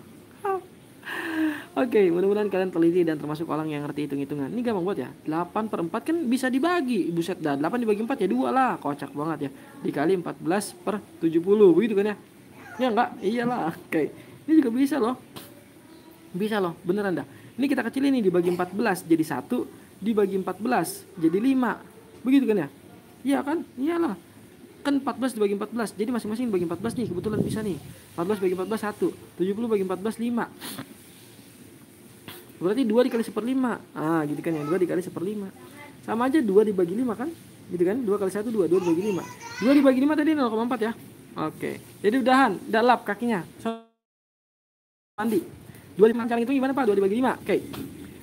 Oke, okay, mudah-mudahan kalian teliti dan termasuk orang yang ngerti hitung-hitungan. Ini gampang buat ya. 8 per 4 kan bisa dibagi. Buset dah, 8 dibagi 4 ya 2 lah. Kocak banget ya. Dikali 14 per 70. Begitu kan ya? Ya enggak? Iyalah. Oke. Okay. Ini juga bisa loh. Bisa loh, beneran dah. Ini kita kecilin nih dibagi 14 jadi 1, dibagi 14 jadi 5. Begitu kan ya? Iya kan? Iyalah kan 14 dibagi 14 jadi masing-masing bagi 14 nih kebetulan bisa nih 14 bagi 14 1 70 bagi 14 5 berarti dua dikali seperlima ah gitu kan ya dua dikali seperlima sama aja dua dibagi lima kan gitu kan dua kali satu dua dua dibagi lima dua dibagi lima tadi empat ya oke jadi udahan lap kakinya so, mandi dua lima cara itu gimana pak dua dibagi lima oke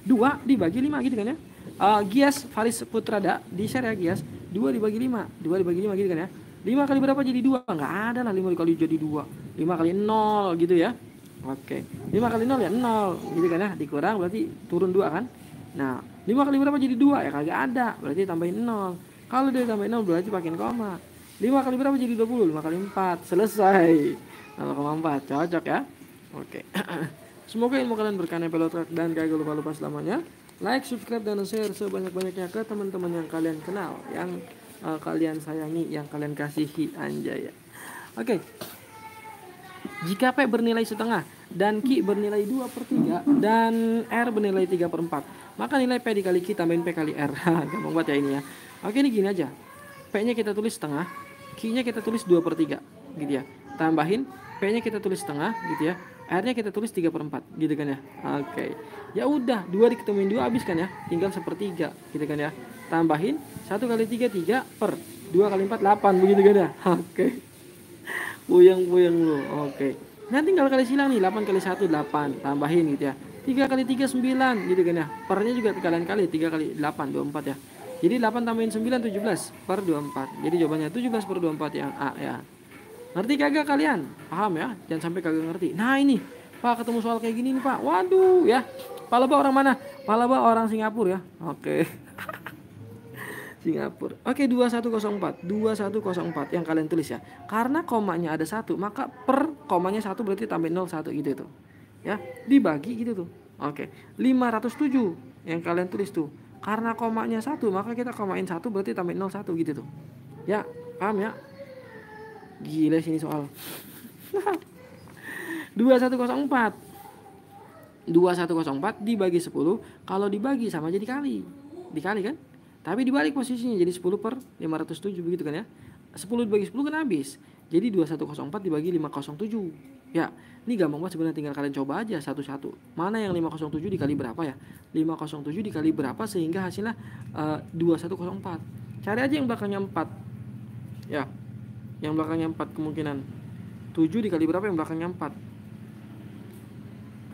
dua dibagi lima gitu kan ya uh, Gias Faris Putrada di share ya Gias dua dibagi lima dua dibagi lima gitu kan ya lima kali berapa jadi dua nggak ada lah lima kali jadi dua lima kali nol gitu ya Oke. 5 kali 0 ya 0. Gitu kan ya, dikurang berarti turun 2 kan? Nah, 5 kali berapa jadi 2? Ya kagak ada. Berarti tambahin 0. Kalau dia tambahin 0 berarti pakein koma. 5 kali berapa jadi 20? 5 kali 4. Selesai. 0,4. Cocok ya. Oke. Semoga ilmu kalian berkarya pelotrak dan kagak lupa-lupa selamanya. Like, subscribe, dan share sebanyak-banyaknya ke teman-teman yang kalian kenal, yang uh, kalian sayangi, yang kalian kasihi, anjay ya. Oke. Okay. Jika P e bernilai setengah, dan Q bernilai 2 per 3 dan R bernilai 3 per 4 maka nilai P dikali Q tambahin P kali R gampang buat ya ini ya oke ini gini aja P nya kita tulis setengah Q nya kita tulis 2 per 3 gitu ya tambahin P nya kita tulis setengah gitu ya R nya kita tulis 3 per 4 gitu kan ya oke ya udah 2 diketemuin 2 habis kan ya tinggal 1 per 3 gitu kan ya tambahin 1 kali 3 3 per 2 kali 4 8 begitu kan ya oke puyeng puyeng lu oke okay. Nah tinggal kali silang nih 8 kali 1 8 tambahin gitu ya 3 kali 3 9 gitu kan ya pernya juga kalian kali 3 kali 8 24 ya jadi 8 tambahin 9 17 per 24 jadi jawabannya 17 per 24 yang A ya ngerti kagak kalian paham ya jangan sampai kagak ngerti nah ini Pak ketemu soal kayak gini nih Pak waduh ya Palaba orang mana? Palaba orang Singapura ya. Oke. Okay. Singapura. Oke, 2104. 2104 yang kalian tulis ya. Karena komanya ada satu, maka per komanya satu berarti tambah satu gitu itu. Ya, dibagi gitu tuh. Oke, 507 yang kalian tulis tuh. Karena komanya satu, maka kita komain satu berarti tambah satu gitu tuh. Ya, paham ya? Gila sini soal. 2104 2104 dibagi 10 kalau dibagi sama jadi kali dikali kan tapi dibalik posisinya jadi 10 per 507 begitu kan ya. 10 dibagi 10 kan habis. Jadi 2104 dibagi 507. Ya, ini gampang banget sebenarnya tinggal kalian coba aja satu-satu. Mana yang 507 dikali berapa ya? 507 dikali berapa sehingga hasilnya uh, eh, 2104. Cari aja yang belakangnya 4. Ya. Yang belakangnya 4 kemungkinan. 7 dikali berapa yang belakangnya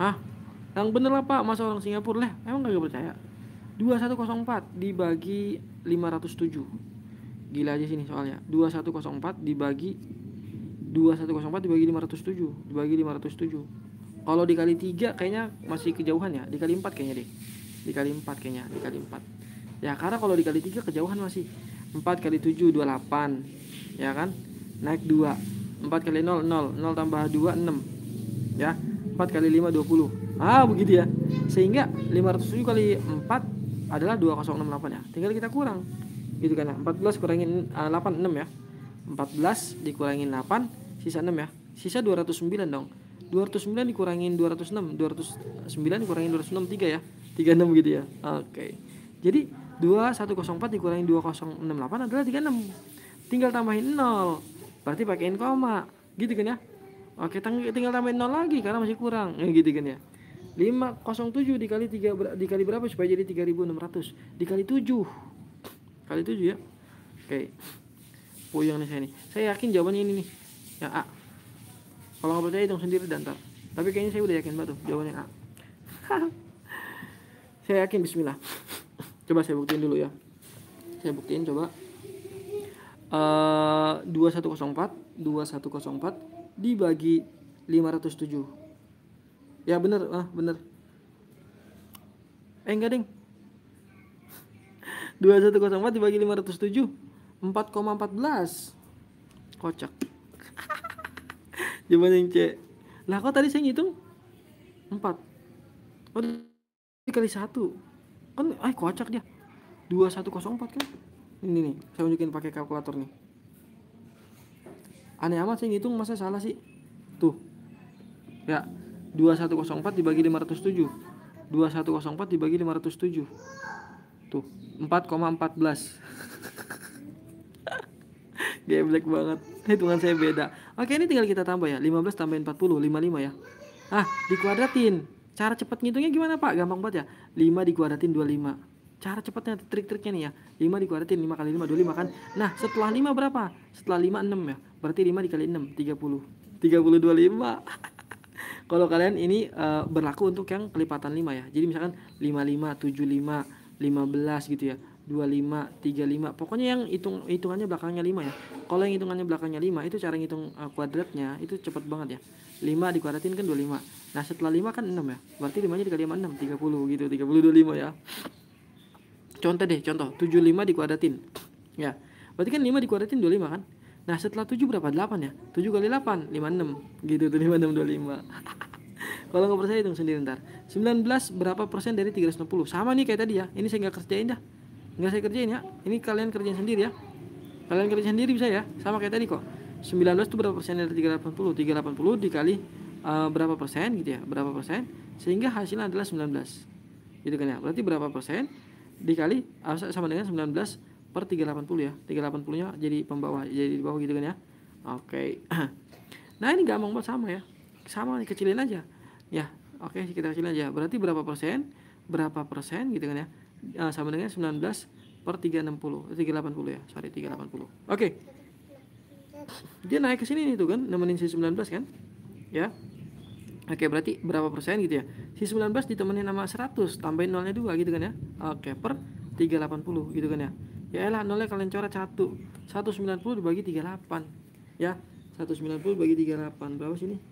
4? Hah? Yang bener lah pak, masa orang Singapura lah, emang gak percaya? 2104 dibagi 507 gila aja sini soalnya 2104 dibagi 2104 dibagi 507 dibagi 507 kalau dikali 3 kayaknya masih kejauhan ya dikali 4 kayaknya deh dikali 4 kayaknya dikali 4 ya karena kalau dikali 3 kejauhan masih 4 kali 7 28 ya kan naik 2 4 kali 0 0 0 tambah 2 6 ya 4 kali 5 20 ah begitu ya sehingga 507 kali 4 adalah 2068 ya tinggal kita kurang gitu kan ya 14 kurangin uh, 8 6 ya 14 dikurangin 8 sisa 6 ya sisa 209 dong 209 dikurangin 206 209 dikurangin 206 3 ya 36 gitu ya oke okay. jadi 2104 dikurangin 2068 adalah 36 tinggal tambahin 0 berarti pakaiin koma gitu kan ya oke ting tinggal tambahin 0 lagi karena masih kurang ya, gitu kan ya 507 dikali 3 dikali berapa supaya jadi 3600 dikali 7 kali 7 ya oke puyeng nih saya nih saya yakin jawabannya ini nih Ya A kalau nggak percaya hitung sendiri dan tar. tapi kayaknya saya udah yakin banget tuh jawabannya A saya yakin bismillah coba saya buktiin dulu ya saya buktiin coba uh, 2104 2104 dibagi 507 ya bener ah bener eh enggak ding 2104 dibagi 507 4,14 kocak gimana yang C lah kok tadi saya ngitung 4 oh dikali 1 kan ay kocak dia 2104 kan ini nih saya tunjukin pakai kalkulator nih aneh amat sih ngitung masa salah sih tuh ya 2104 dibagi 507 2104 dibagi 507 tuh 4,14 geblek banget hitungan saya beda oke ini tinggal kita tambah ya 15 tambahin 40 55 ya ah dikuadratin cara cepat ngitungnya gimana pak gampang banget ya 5 dikuadratin 25 cara cepatnya trik-triknya nih ya 5 dikuadratin 5 kali 5 25 kan nah setelah 5 berapa setelah 5 6 ya berarti 5 dikali 6 30 30 25 kalau kalian ini uh, berlaku untuk yang kelipatan 5 ya jadi misalkan 55 75 15 gitu ya 25 35 pokoknya yang hitung hitungannya belakangnya 5 ya kalau yang hitungannya belakangnya 5 itu cara ngitung uh, kuadratnya itu cepat banget ya 5 dikuadratin kan 25 nah setelah 5 kan 6 ya berarti 5 nya dikali 6 30 gitu 30 25 ya contoh deh contoh 75 dikuadratin ya berarti kan 5 dikuadratin 25 kan nah setelah 7 berapa 8 ya 7 kali 8 56 gitu tuh 56 25 kalau nggak percaya hitung sendiri ntar. 19 berapa persen dari 360? Sama nih kayak tadi ya. Ini saya nggak kerjain dah. Nggak saya kerjain ya. Ini kalian kerjain sendiri ya. Kalian kerjain sendiri bisa ya. Sama kayak tadi kok. 19 itu berapa persen dari 380? 380 dikali uh, berapa persen gitu ya. Berapa persen? Sehingga hasilnya adalah 19. Gitu kan ya. Berarti berapa persen dikali eh, sama dengan 19 per 380 ya. 380-nya jadi pembawa jadi di bawah gitu kan ya. Oke. Okay. Nah, ini gampang banget sama ya. Sama nih kecilin aja ya oke okay, kita kecil aja berarti berapa persen berapa persen gitu kan ya e, sama dengan 19 per 360 380 eh, ya sorry 380 oke okay. dia naik ke sini nih tuh kan nemenin si 19 kan ya oke okay, berarti berapa persen gitu ya si 19 ditemenin sama 100 tambahin nolnya 2 gitu kan ya oke okay, per 380 gitu kan ya ya elah nolnya kalian coret 1 190 dibagi 38 ya 190 bagi 38 berapa sini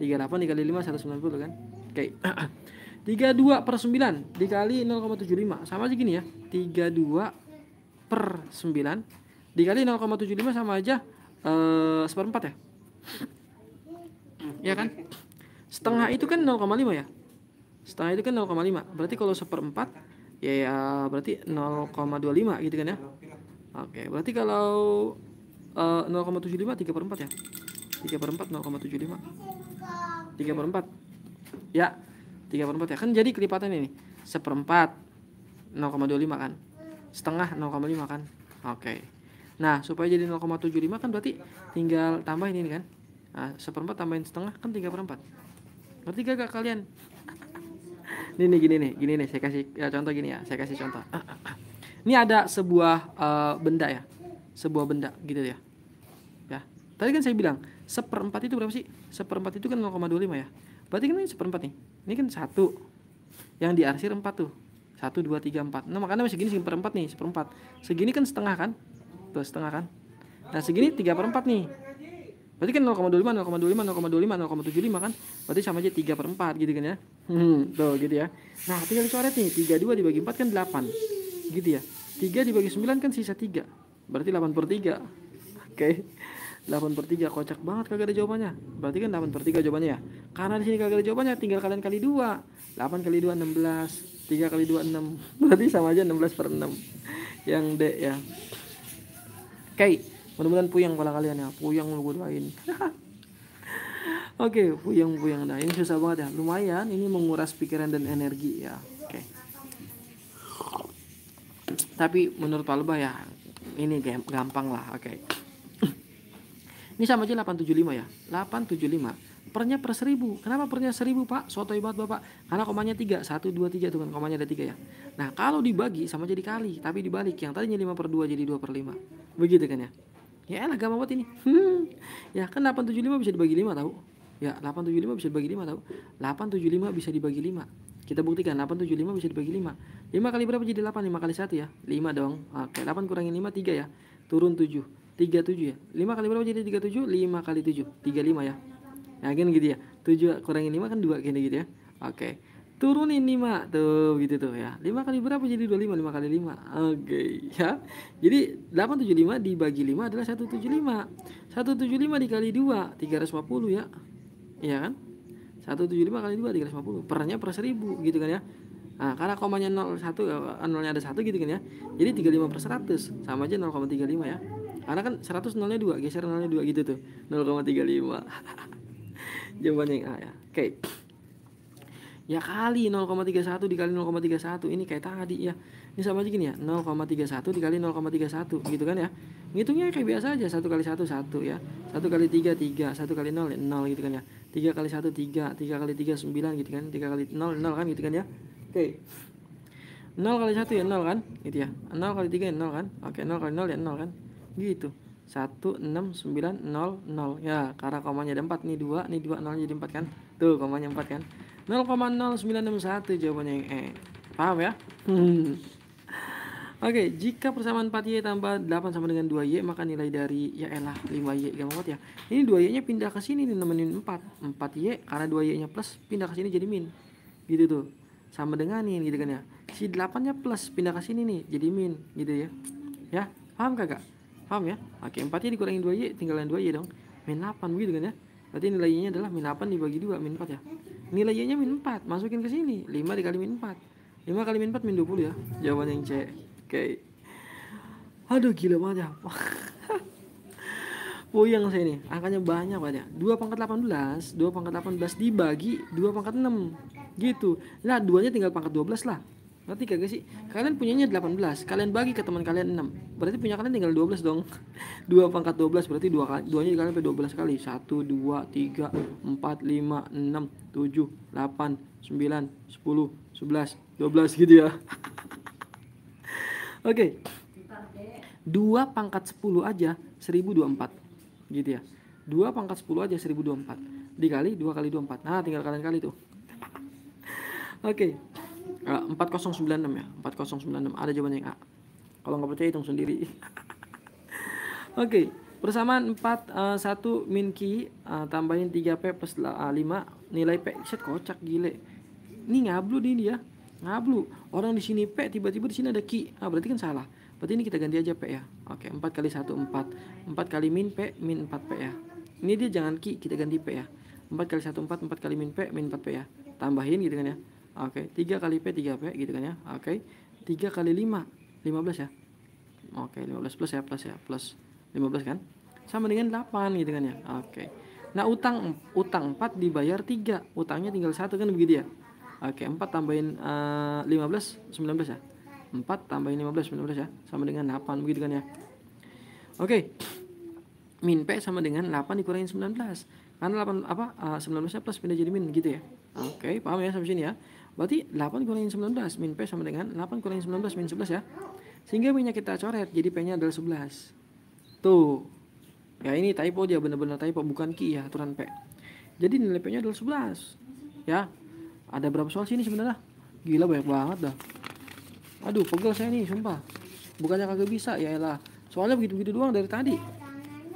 38 dikali 5 190 kan oke okay. 32 per 9 dikali 0,75 sama aja gini ya 32 per 9 dikali 0,75 sama aja uh, eh, 4 ya ya kan setengah itu kan 0,5 ya setengah itu kan 0,5 berarti kalau 1 4 ya, ya berarti 0,25 gitu kan ya oke okay, berarti kalau uh, 0,75 3 per 4 ya 3 per 4 0,75 3 per 4 ya 3 per 4 ya kan jadi kelipatan ini 1 per 4 0,25 kan setengah 0,5 kan oke okay. nah supaya jadi 0,75 kan berarti tinggal tambahin ini kan nah, 1 per 4 tambahin setengah kan 3 per 4 Berarti gak, kalian ini nih gini nih gini nih saya kasih ya, contoh gini ya saya kasih contoh ini ada sebuah uh, benda ya sebuah benda gitu ya Tadi kan saya bilang, seperempat itu berapa sih? Seperempat itu kan 0,25 ya. Berarti kan ini seperempat nih. Ini kan satu. Yang diarsir empat tuh. satu dua tiga empat Nah makanya masih gini seperempat nih, seperempat. Segini kan setengah kan? Tuh setengah kan? Nah segini tiga perempat nih. Berarti kan 0,25, 0,25, 0,25, 0,75 kan? Berarti sama aja tiga perempat gitu kan ya. Hmm, tuh gitu ya. Nah tinggal dicoret nih, tiga dua dibagi empat kan delapan Gitu ya. tiga dibagi 9 kan sisa tiga Berarti 8 per tiga Oke. Okay. 8 per 3 kocak banget kagak ada jawabannya berarti kan 8 per 3 jawabannya ya karena di sini kagak ada jawabannya tinggal kalian kali 2 8 kali 2 16 3 kali 2 6 berarti sama aja 16 per 6 yang D ya oke okay. mudah-mudahan puyeng kepala kalian ya puyeng lu gue doain oke okay, puyeng puyeng nah ini susah banget ya lumayan ini menguras pikiran dan energi ya oke okay. tapi menurut Pak Lebah ya ini gampang lah oke okay. Ini sama aja 875 ya. 875. Pernya per seribu. Kenapa pernya seribu Pak? Soto ibat Bapak. Karena komanya tiga. Satu dua tiga tuh kan komanya ada tiga ya. Nah, kalau dibagi sama jadi kali, tapi dibalik yang tadinya lima per dua jadi dua per lima. Begitu kan ya? Ya enak gak banget ini. Hmm. Ya kan 875 bisa dibagi lima tahu. Ya, 875 bisa dibagi 5 tahu. 875 bisa dibagi lima. Kita buktikan 875 bisa dibagi lima. Lima kali berapa jadi delapan. Lima kali satu ya. Lima dong. Oke, Delapan kurangin lima tiga ya. Turun tujuh. 37 ya 5 kali berapa jadi 37 5 kali 7 35 ya nah kan gitu ya 7 kurangin 5 kan 2 gini gitu ya oke turunin 5 tuh gitu tuh ya 5 kali berapa jadi 25 5 kali 5 oke ya jadi 875 dibagi 5 adalah 175 175 dikali 2 350 ya iya kan 175 kali 2 350 pernya per 1000 gitu kan ya Nah, karena komanya 01 eh, nya ada 1 gitu kan ya. Jadi 35 per 100 sama aja 0,35 ya karena kan 100 nolnya 2 geser nolnya 2 gitu tuh 0,35 jawabannya yang A ya oke okay. Ya kali 0,31 dikali 0,31 Ini kayak tadi ya Ini sama aja gini ya 0,31 dikali 0,31 Gitu kan ya Ngitungnya kayak biasa aja 1 kali 1 1 ya 1 kali 3 3 1 kali 0 0 ya, gitu kan ya 3 kali 1 3 3 kali 3 9 gitu kan 3 kali 0 0 kan gitu kan ya Oke okay. 0 kali 1 ya 0 kan Gitu ya 0 kali 3 ya 0 kan Oke 0 kali 0 ya 0 kan gitu satu enam sembilan nol nol ya karena komanya ada empat nih dua nih dua nol jadi empat kan tuh komanya empat kan nol nol sembilan enam satu jawabannya yang eh, E paham ya hmm. oke jika persamaan empat y tambah delapan sama dengan dua y maka nilai dari ya elah lima y gak banget ya ini dua y nya pindah ke sini nih nemenin empat empat y karena dua y nya plus pindah ke sini jadi min gitu tuh sama dengan ini gitu kan ya si 8 nya plus pindah ke sini nih jadi min gitu ya ya paham kagak Paham ya? Oke, 4Y dikurangi 2Y, tinggalan 2Y dong. Min 8 begitu kan ya? Berarti nilai Y-nya adalah min 8 dibagi 2, min 4 ya. Nilai Y-nya min 4, masukin ke sini. 5 dikali min 4. 5 kali min 4 min 20 ya. Jawaban yang C. Oke. Okay. Aduh gila banget ya. Puyeng saya ini, angkanya banyak banget ya. 2 pangkat 18, 2 pangkat 18 dibagi 2 pangkat 6. Gitu. Nah, duanya tinggal pangkat 12 lah. Ngerti gak sih? Kalian punyanya 18, kalian bagi ke teman kalian 6. Berarti punya kalian tinggal 12 dong. 2 pangkat 12 berarti 2 kali 2 nya dikali 12 kali. 1 2 3 4 5 6 7 8 9 10 11 12 gitu ya. Oke. Okay. 2 pangkat 10 aja 1024. Gitu ya. 2 pangkat 10 aja 1024. Dikali 2 kali 24. Nah, tinggal kalian kali tuh. Oke. Okay. 4096 eh, ya 4096 ada jawaban yang A kalau nggak percaya hitung sendiri oke okay. persamaan 4 uh, 1 min Q uh, tambahin 3P plus uh, eh, 5 nilai P set kocak gile ini ngablu nih dia ngablu orang di sini P tiba-tiba di sini ada Q ah berarti kan salah berarti ini kita ganti aja P ya oke okay. 4 kali 1 4 4 kali min P min 4 P ya ini dia jangan Q kita ganti P ya 4 kali 1 4 4 kali min P min 4 P ya tambahin gitu kan ya Oke, okay. 3 kali P 3P gitu kan ya. Oke. Okay. 3 kali 5 15 ya. Oke, okay, 15 plus ya, plus ya, plus 15 kan? Sama dengan 8 gitu kan ya. Oke. Okay. Nah, utang utang 4 dibayar 3, utangnya tinggal 1 kan begitu ya. Oke, okay, 4 tambahin uh, 15 19 ya. 4 tambahin 15 19 ya, sama dengan 8 begitu kan ya. Oke. Okay. Min P sama dengan 8 dikurangin 19. Karena 8 apa uh, eh, 19-nya plus pindah jadi min gitu ya. Oke, okay, paham ya sampai sini ya. Berarti 8 kurangin 19 min P sama dengan 8 kurangin 19 min 11 ya. Sehingga minyak kita coret jadi P-nya adalah 11. Tuh. Ya ini typo dia benar-benar typo bukan ki ya aturan P. Jadi nilai P-nya adalah 11. Ya. Ada berapa soal sini sebenarnya? Gila banyak banget dah. Aduh, pegel saya nih, sumpah. Bukannya kagak bisa, ya lah Soalnya begitu-begitu doang dari tadi.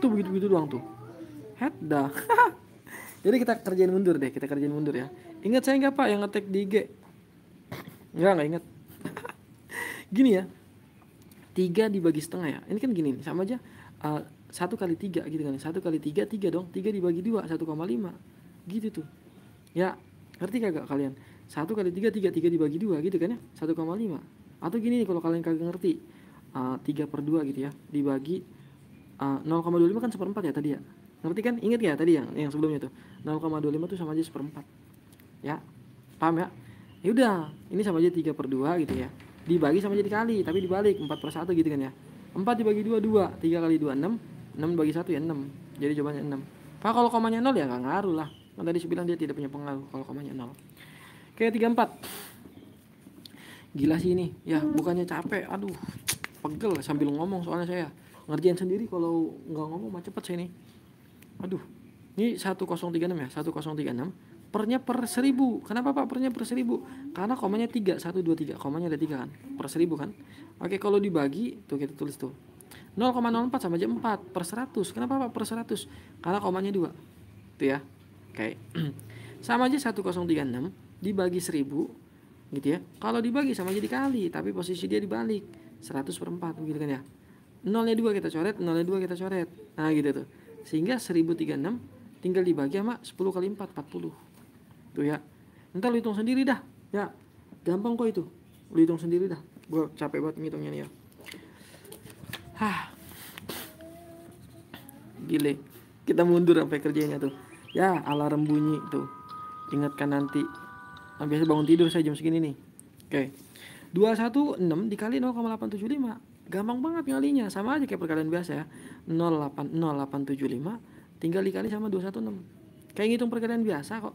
Tuh begitu-begitu doang tuh. Head dah. Jadi kita kerjain mundur deh, kita kerjain mundur ya. Ingat saya nggak pak yang ngetek di IG? Nggak nggak ingat. gini ya, tiga dibagi setengah ya. Ini kan gini nih, sama aja. Eh, satu kali tiga gitu kan. Ya. Satu kali tiga, tiga dong. Tiga dibagi dua, satu koma lima. Gitu tuh. Ya, ngerti kagak kalian? Satu kali tiga, tiga, tiga dibagi dua gitu kan ya. Satu koma lima. Atau gini nih, kalau kalian kagak ngerti. Eh, tiga per dua gitu ya. Dibagi eh, nol koma dua lima kan seperempat ya tadi ya. Ngerti kan? Ingat ya tadi yang, yang sebelumnya tuh. nol koma dua lima tuh sama aja seperempat ya paham ya ya udah ini sama aja tiga per dua gitu ya dibagi sama jadi kali tapi dibalik empat per satu gitu kan ya empat dibagi dua dua tiga kali dua enam enam bagi satu ya enam jadi jawabannya enam pak kalau komanya nol ya nggak ngaruh lah kan tadi sebilang dia tidak punya pengaruh kalau komanya nol kayak tiga empat gila sih ini ya bukannya capek aduh pegel sambil ngomong soalnya saya ngerjain sendiri kalau nggak ngomong mah cepet saya ini aduh ini 1036 ya 1036 pernya per seribu kenapa pak pernya per seribu karena komanya tiga satu dua tiga komanya ada tiga kan per seribu kan oke kalau dibagi tuh kita tulis tuh 0,04 sama aja 4 per 100 kenapa pak per 100 karena komanya dua itu ya oke okay. sama aja 1036 dibagi 1000 gitu ya kalau dibagi sama aja dikali tapi posisi dia dibalik 100 per 4 begitu kan ya 0 nya 2 kita coret 0 nya 2 kita coret nah gitu tuh sehingga 1036 tinggal dibagi sama 10 kali 4 40 tuh gitu ya ntar lu hitung sendiri dah ya gampang kok itu lu hitung sendiri dah gue capek banget ngitungnya nih ya hah gile kita mundur sampai kerjanya tuh ya alarm bunyi tuh ingatkan nanti nah, biasa bangun tidur saya jam segini nih oke okay. 216 dikali 0,875 gampang banget ngalinya sama aja kayak perkalian biasa ya 08, 0875 tinggal dikali sama 216 kayak ngitung perkalian biasa kok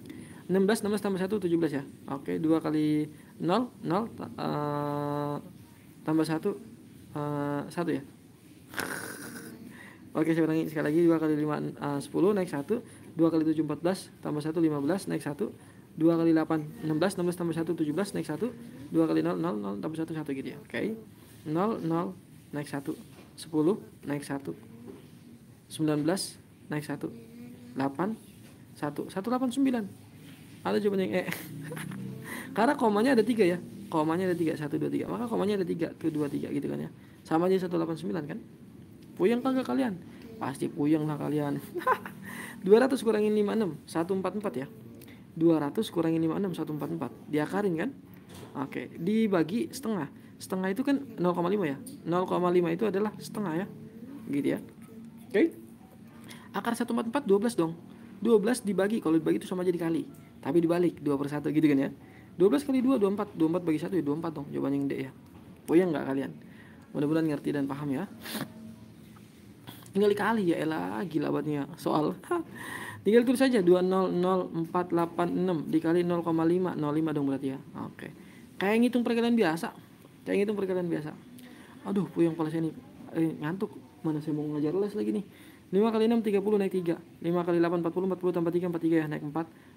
16 16 tambah 1 17 ya oke 2 kali 0 0 uh, tambah 1 uh, 1 ya oke saya ulangi sekali lagi 2 kali 5 uh, 10 naik 1 2 kali 7 14 tambah 1 15 naik 1 2 kali 8 16 16 tambah 1 17 naik 1 2 kali 0 0 0 tambah 1 1 gitu ya oke 0 0 naik 1 10 naik 1 19 naik 1 8 1 189 ada coba yang E karena komanya ada tiga ya komanya ada tiga satu dua tiga maka komanya ada tiga tuh dua tiga gitu kan ya sama aja satu delapan sembilan kan puyeng kagak kalian pasti puyeng lah kalian Dua 200 kurangin empat empat ya Dua 200 kurangin empat 144 diakarin kan oke dibagi setengah setengah itu kan 0,5 ya 0,5 itu adalah setengah ya gitu ya oke akar 144 12 dong 12 dibagi kalau dibagi itu sama jadi kali tapi dibalik 2 per 1 gitu kan ya 12 kali 2 24 24 bagi 1 ya 24 dong jawabannya yang D ya Boyang oh nggak kalian mudah-mudahan ngerti dan paham ya tinggal dikali ya elah gila bangetnya soal tinggal tulis aja 200486 dikali 0,5 05 dong berarti ya oke okay. kayak ngitung perkalian biasa kayak ngitung perkalian biasa aduh puyeng kepala saya nih eh, ngantuk mana saya mau ngajar les lagi nih 5 kali 6 30 naik 3 5 kali 8 40 40 tambah 3 43 ya naik 4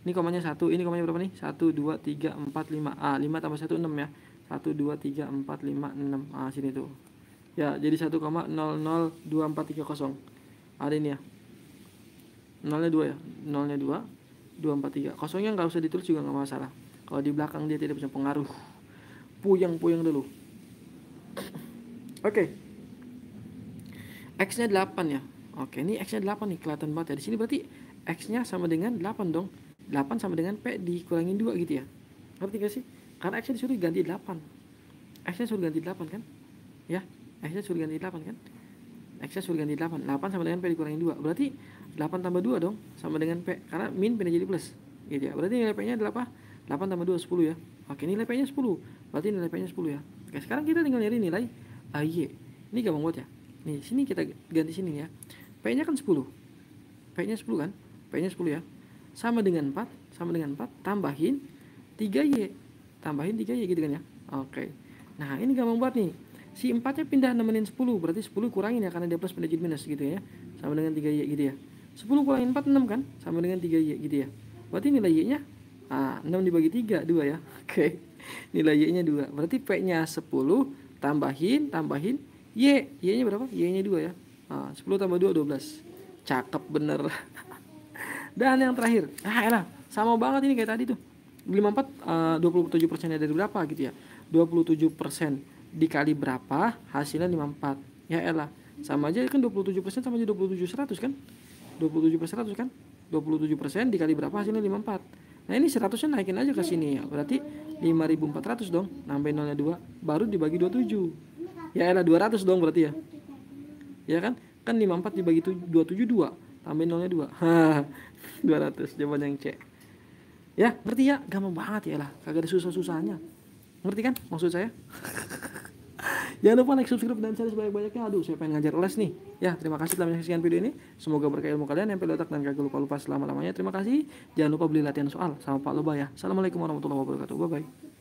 ini komanya satu ini komanya berapa nih satu dua tiga empat lima a ah, lima tambah satu enam ya satu dua tiga empat lima enam a ah, sini tuh ya jadi satu koma nol nol dua empat tiga kosong ada ini ya nolnya dua ya nolnya dua dua empat tiga kosongnya nggak usah ditulis juga nggak masalah kalau di belakang dia tidak punya pengaruh puyeng puyeng dulu oke x nya delapan ya oke ini x nya delapan nih kelihatan banget ya di sini berarti x nya sama dengan delapan dong 8 sama dengan P dikurangin 2 gitu ya ngerti gak sih? karena X nya disuruh ganti 8 X nya disuruh ganti 8 kan ya X nya disuruh ganti 8 kan X nya disuruh ganti 8 8 sama dengan P dikurangin 2 berarti 8 tambah 2 dong sama dengan P karena min pindah jadi plus gitu ya berarti nilai P nya adalah apa? 8 tambah 2 10 ya oke nilai P nya 10 berarti nilai P nya 10 ya oke sekarang kita tinggal nyari nilai AY ini gampang buat ya nih sini kita ganti sini ya P nya kan 10 P nya 10 kan P nya 10 ya sama dengan 4 sama dengan 4 tambahin 3y tambahin 3y gitu kan ya oke nah ini gampang buat nih si 4 nya pindah nemenin 10 berarti 10 kurangin ya karena dia plus pindah jadi minus gitu ya sama dengan 3y gitu ya 10 kurangin 4 6 kan sama dengan 3y gitu ya berarti nilai y nya ah, 6 dibagi 3 2 ya oke nilai y nya 2 berarti p nya 10 tambahin tambahin y y nya berapa y nya 2 ya ah, 10 tambah 2 12 cakep bener Dan yang terakhir, ah elah, sama banget ini kayak tadi tuh. 54 uh, 27 persennya dari berapa gitu ya? 27 persen dikali berapa hasilnya 54. Ya elah, sama aja kan 27 persen sama aja 27 100 kan? 27 persen 100 kan? 27 persen dikali berapa hasilnya 54. Nah ini 100 nya naikin aja ke sini ya. Berarti 5400 dong, nambahin nolnya 2, baru dibagi 27. Ya elah 200 dong berarti ya. Ya kan? Kan 54 dibagi 27 2, tambahin nolnya 2. 200 jawaban yang cek ya ngerti ya gampang banget ya lah kagak ada susah-susahnya ngerti kan maksud saya Jangan lupa like, subscribe, dan share sebanyak-banyaknya. Aduh, saya pengen ngajar les nih. Ya, terima kasih telah menyaksikan video ini. Semoga berkah ilmu kalian, yang otak, dan kagak lupa-lupa selama-lamanya. Terima kasih. Jangan lupa beli latihan soal sama Pak Loba ya. Assalamualaikum warahmatullahi wabarakatuh. Bye-bye.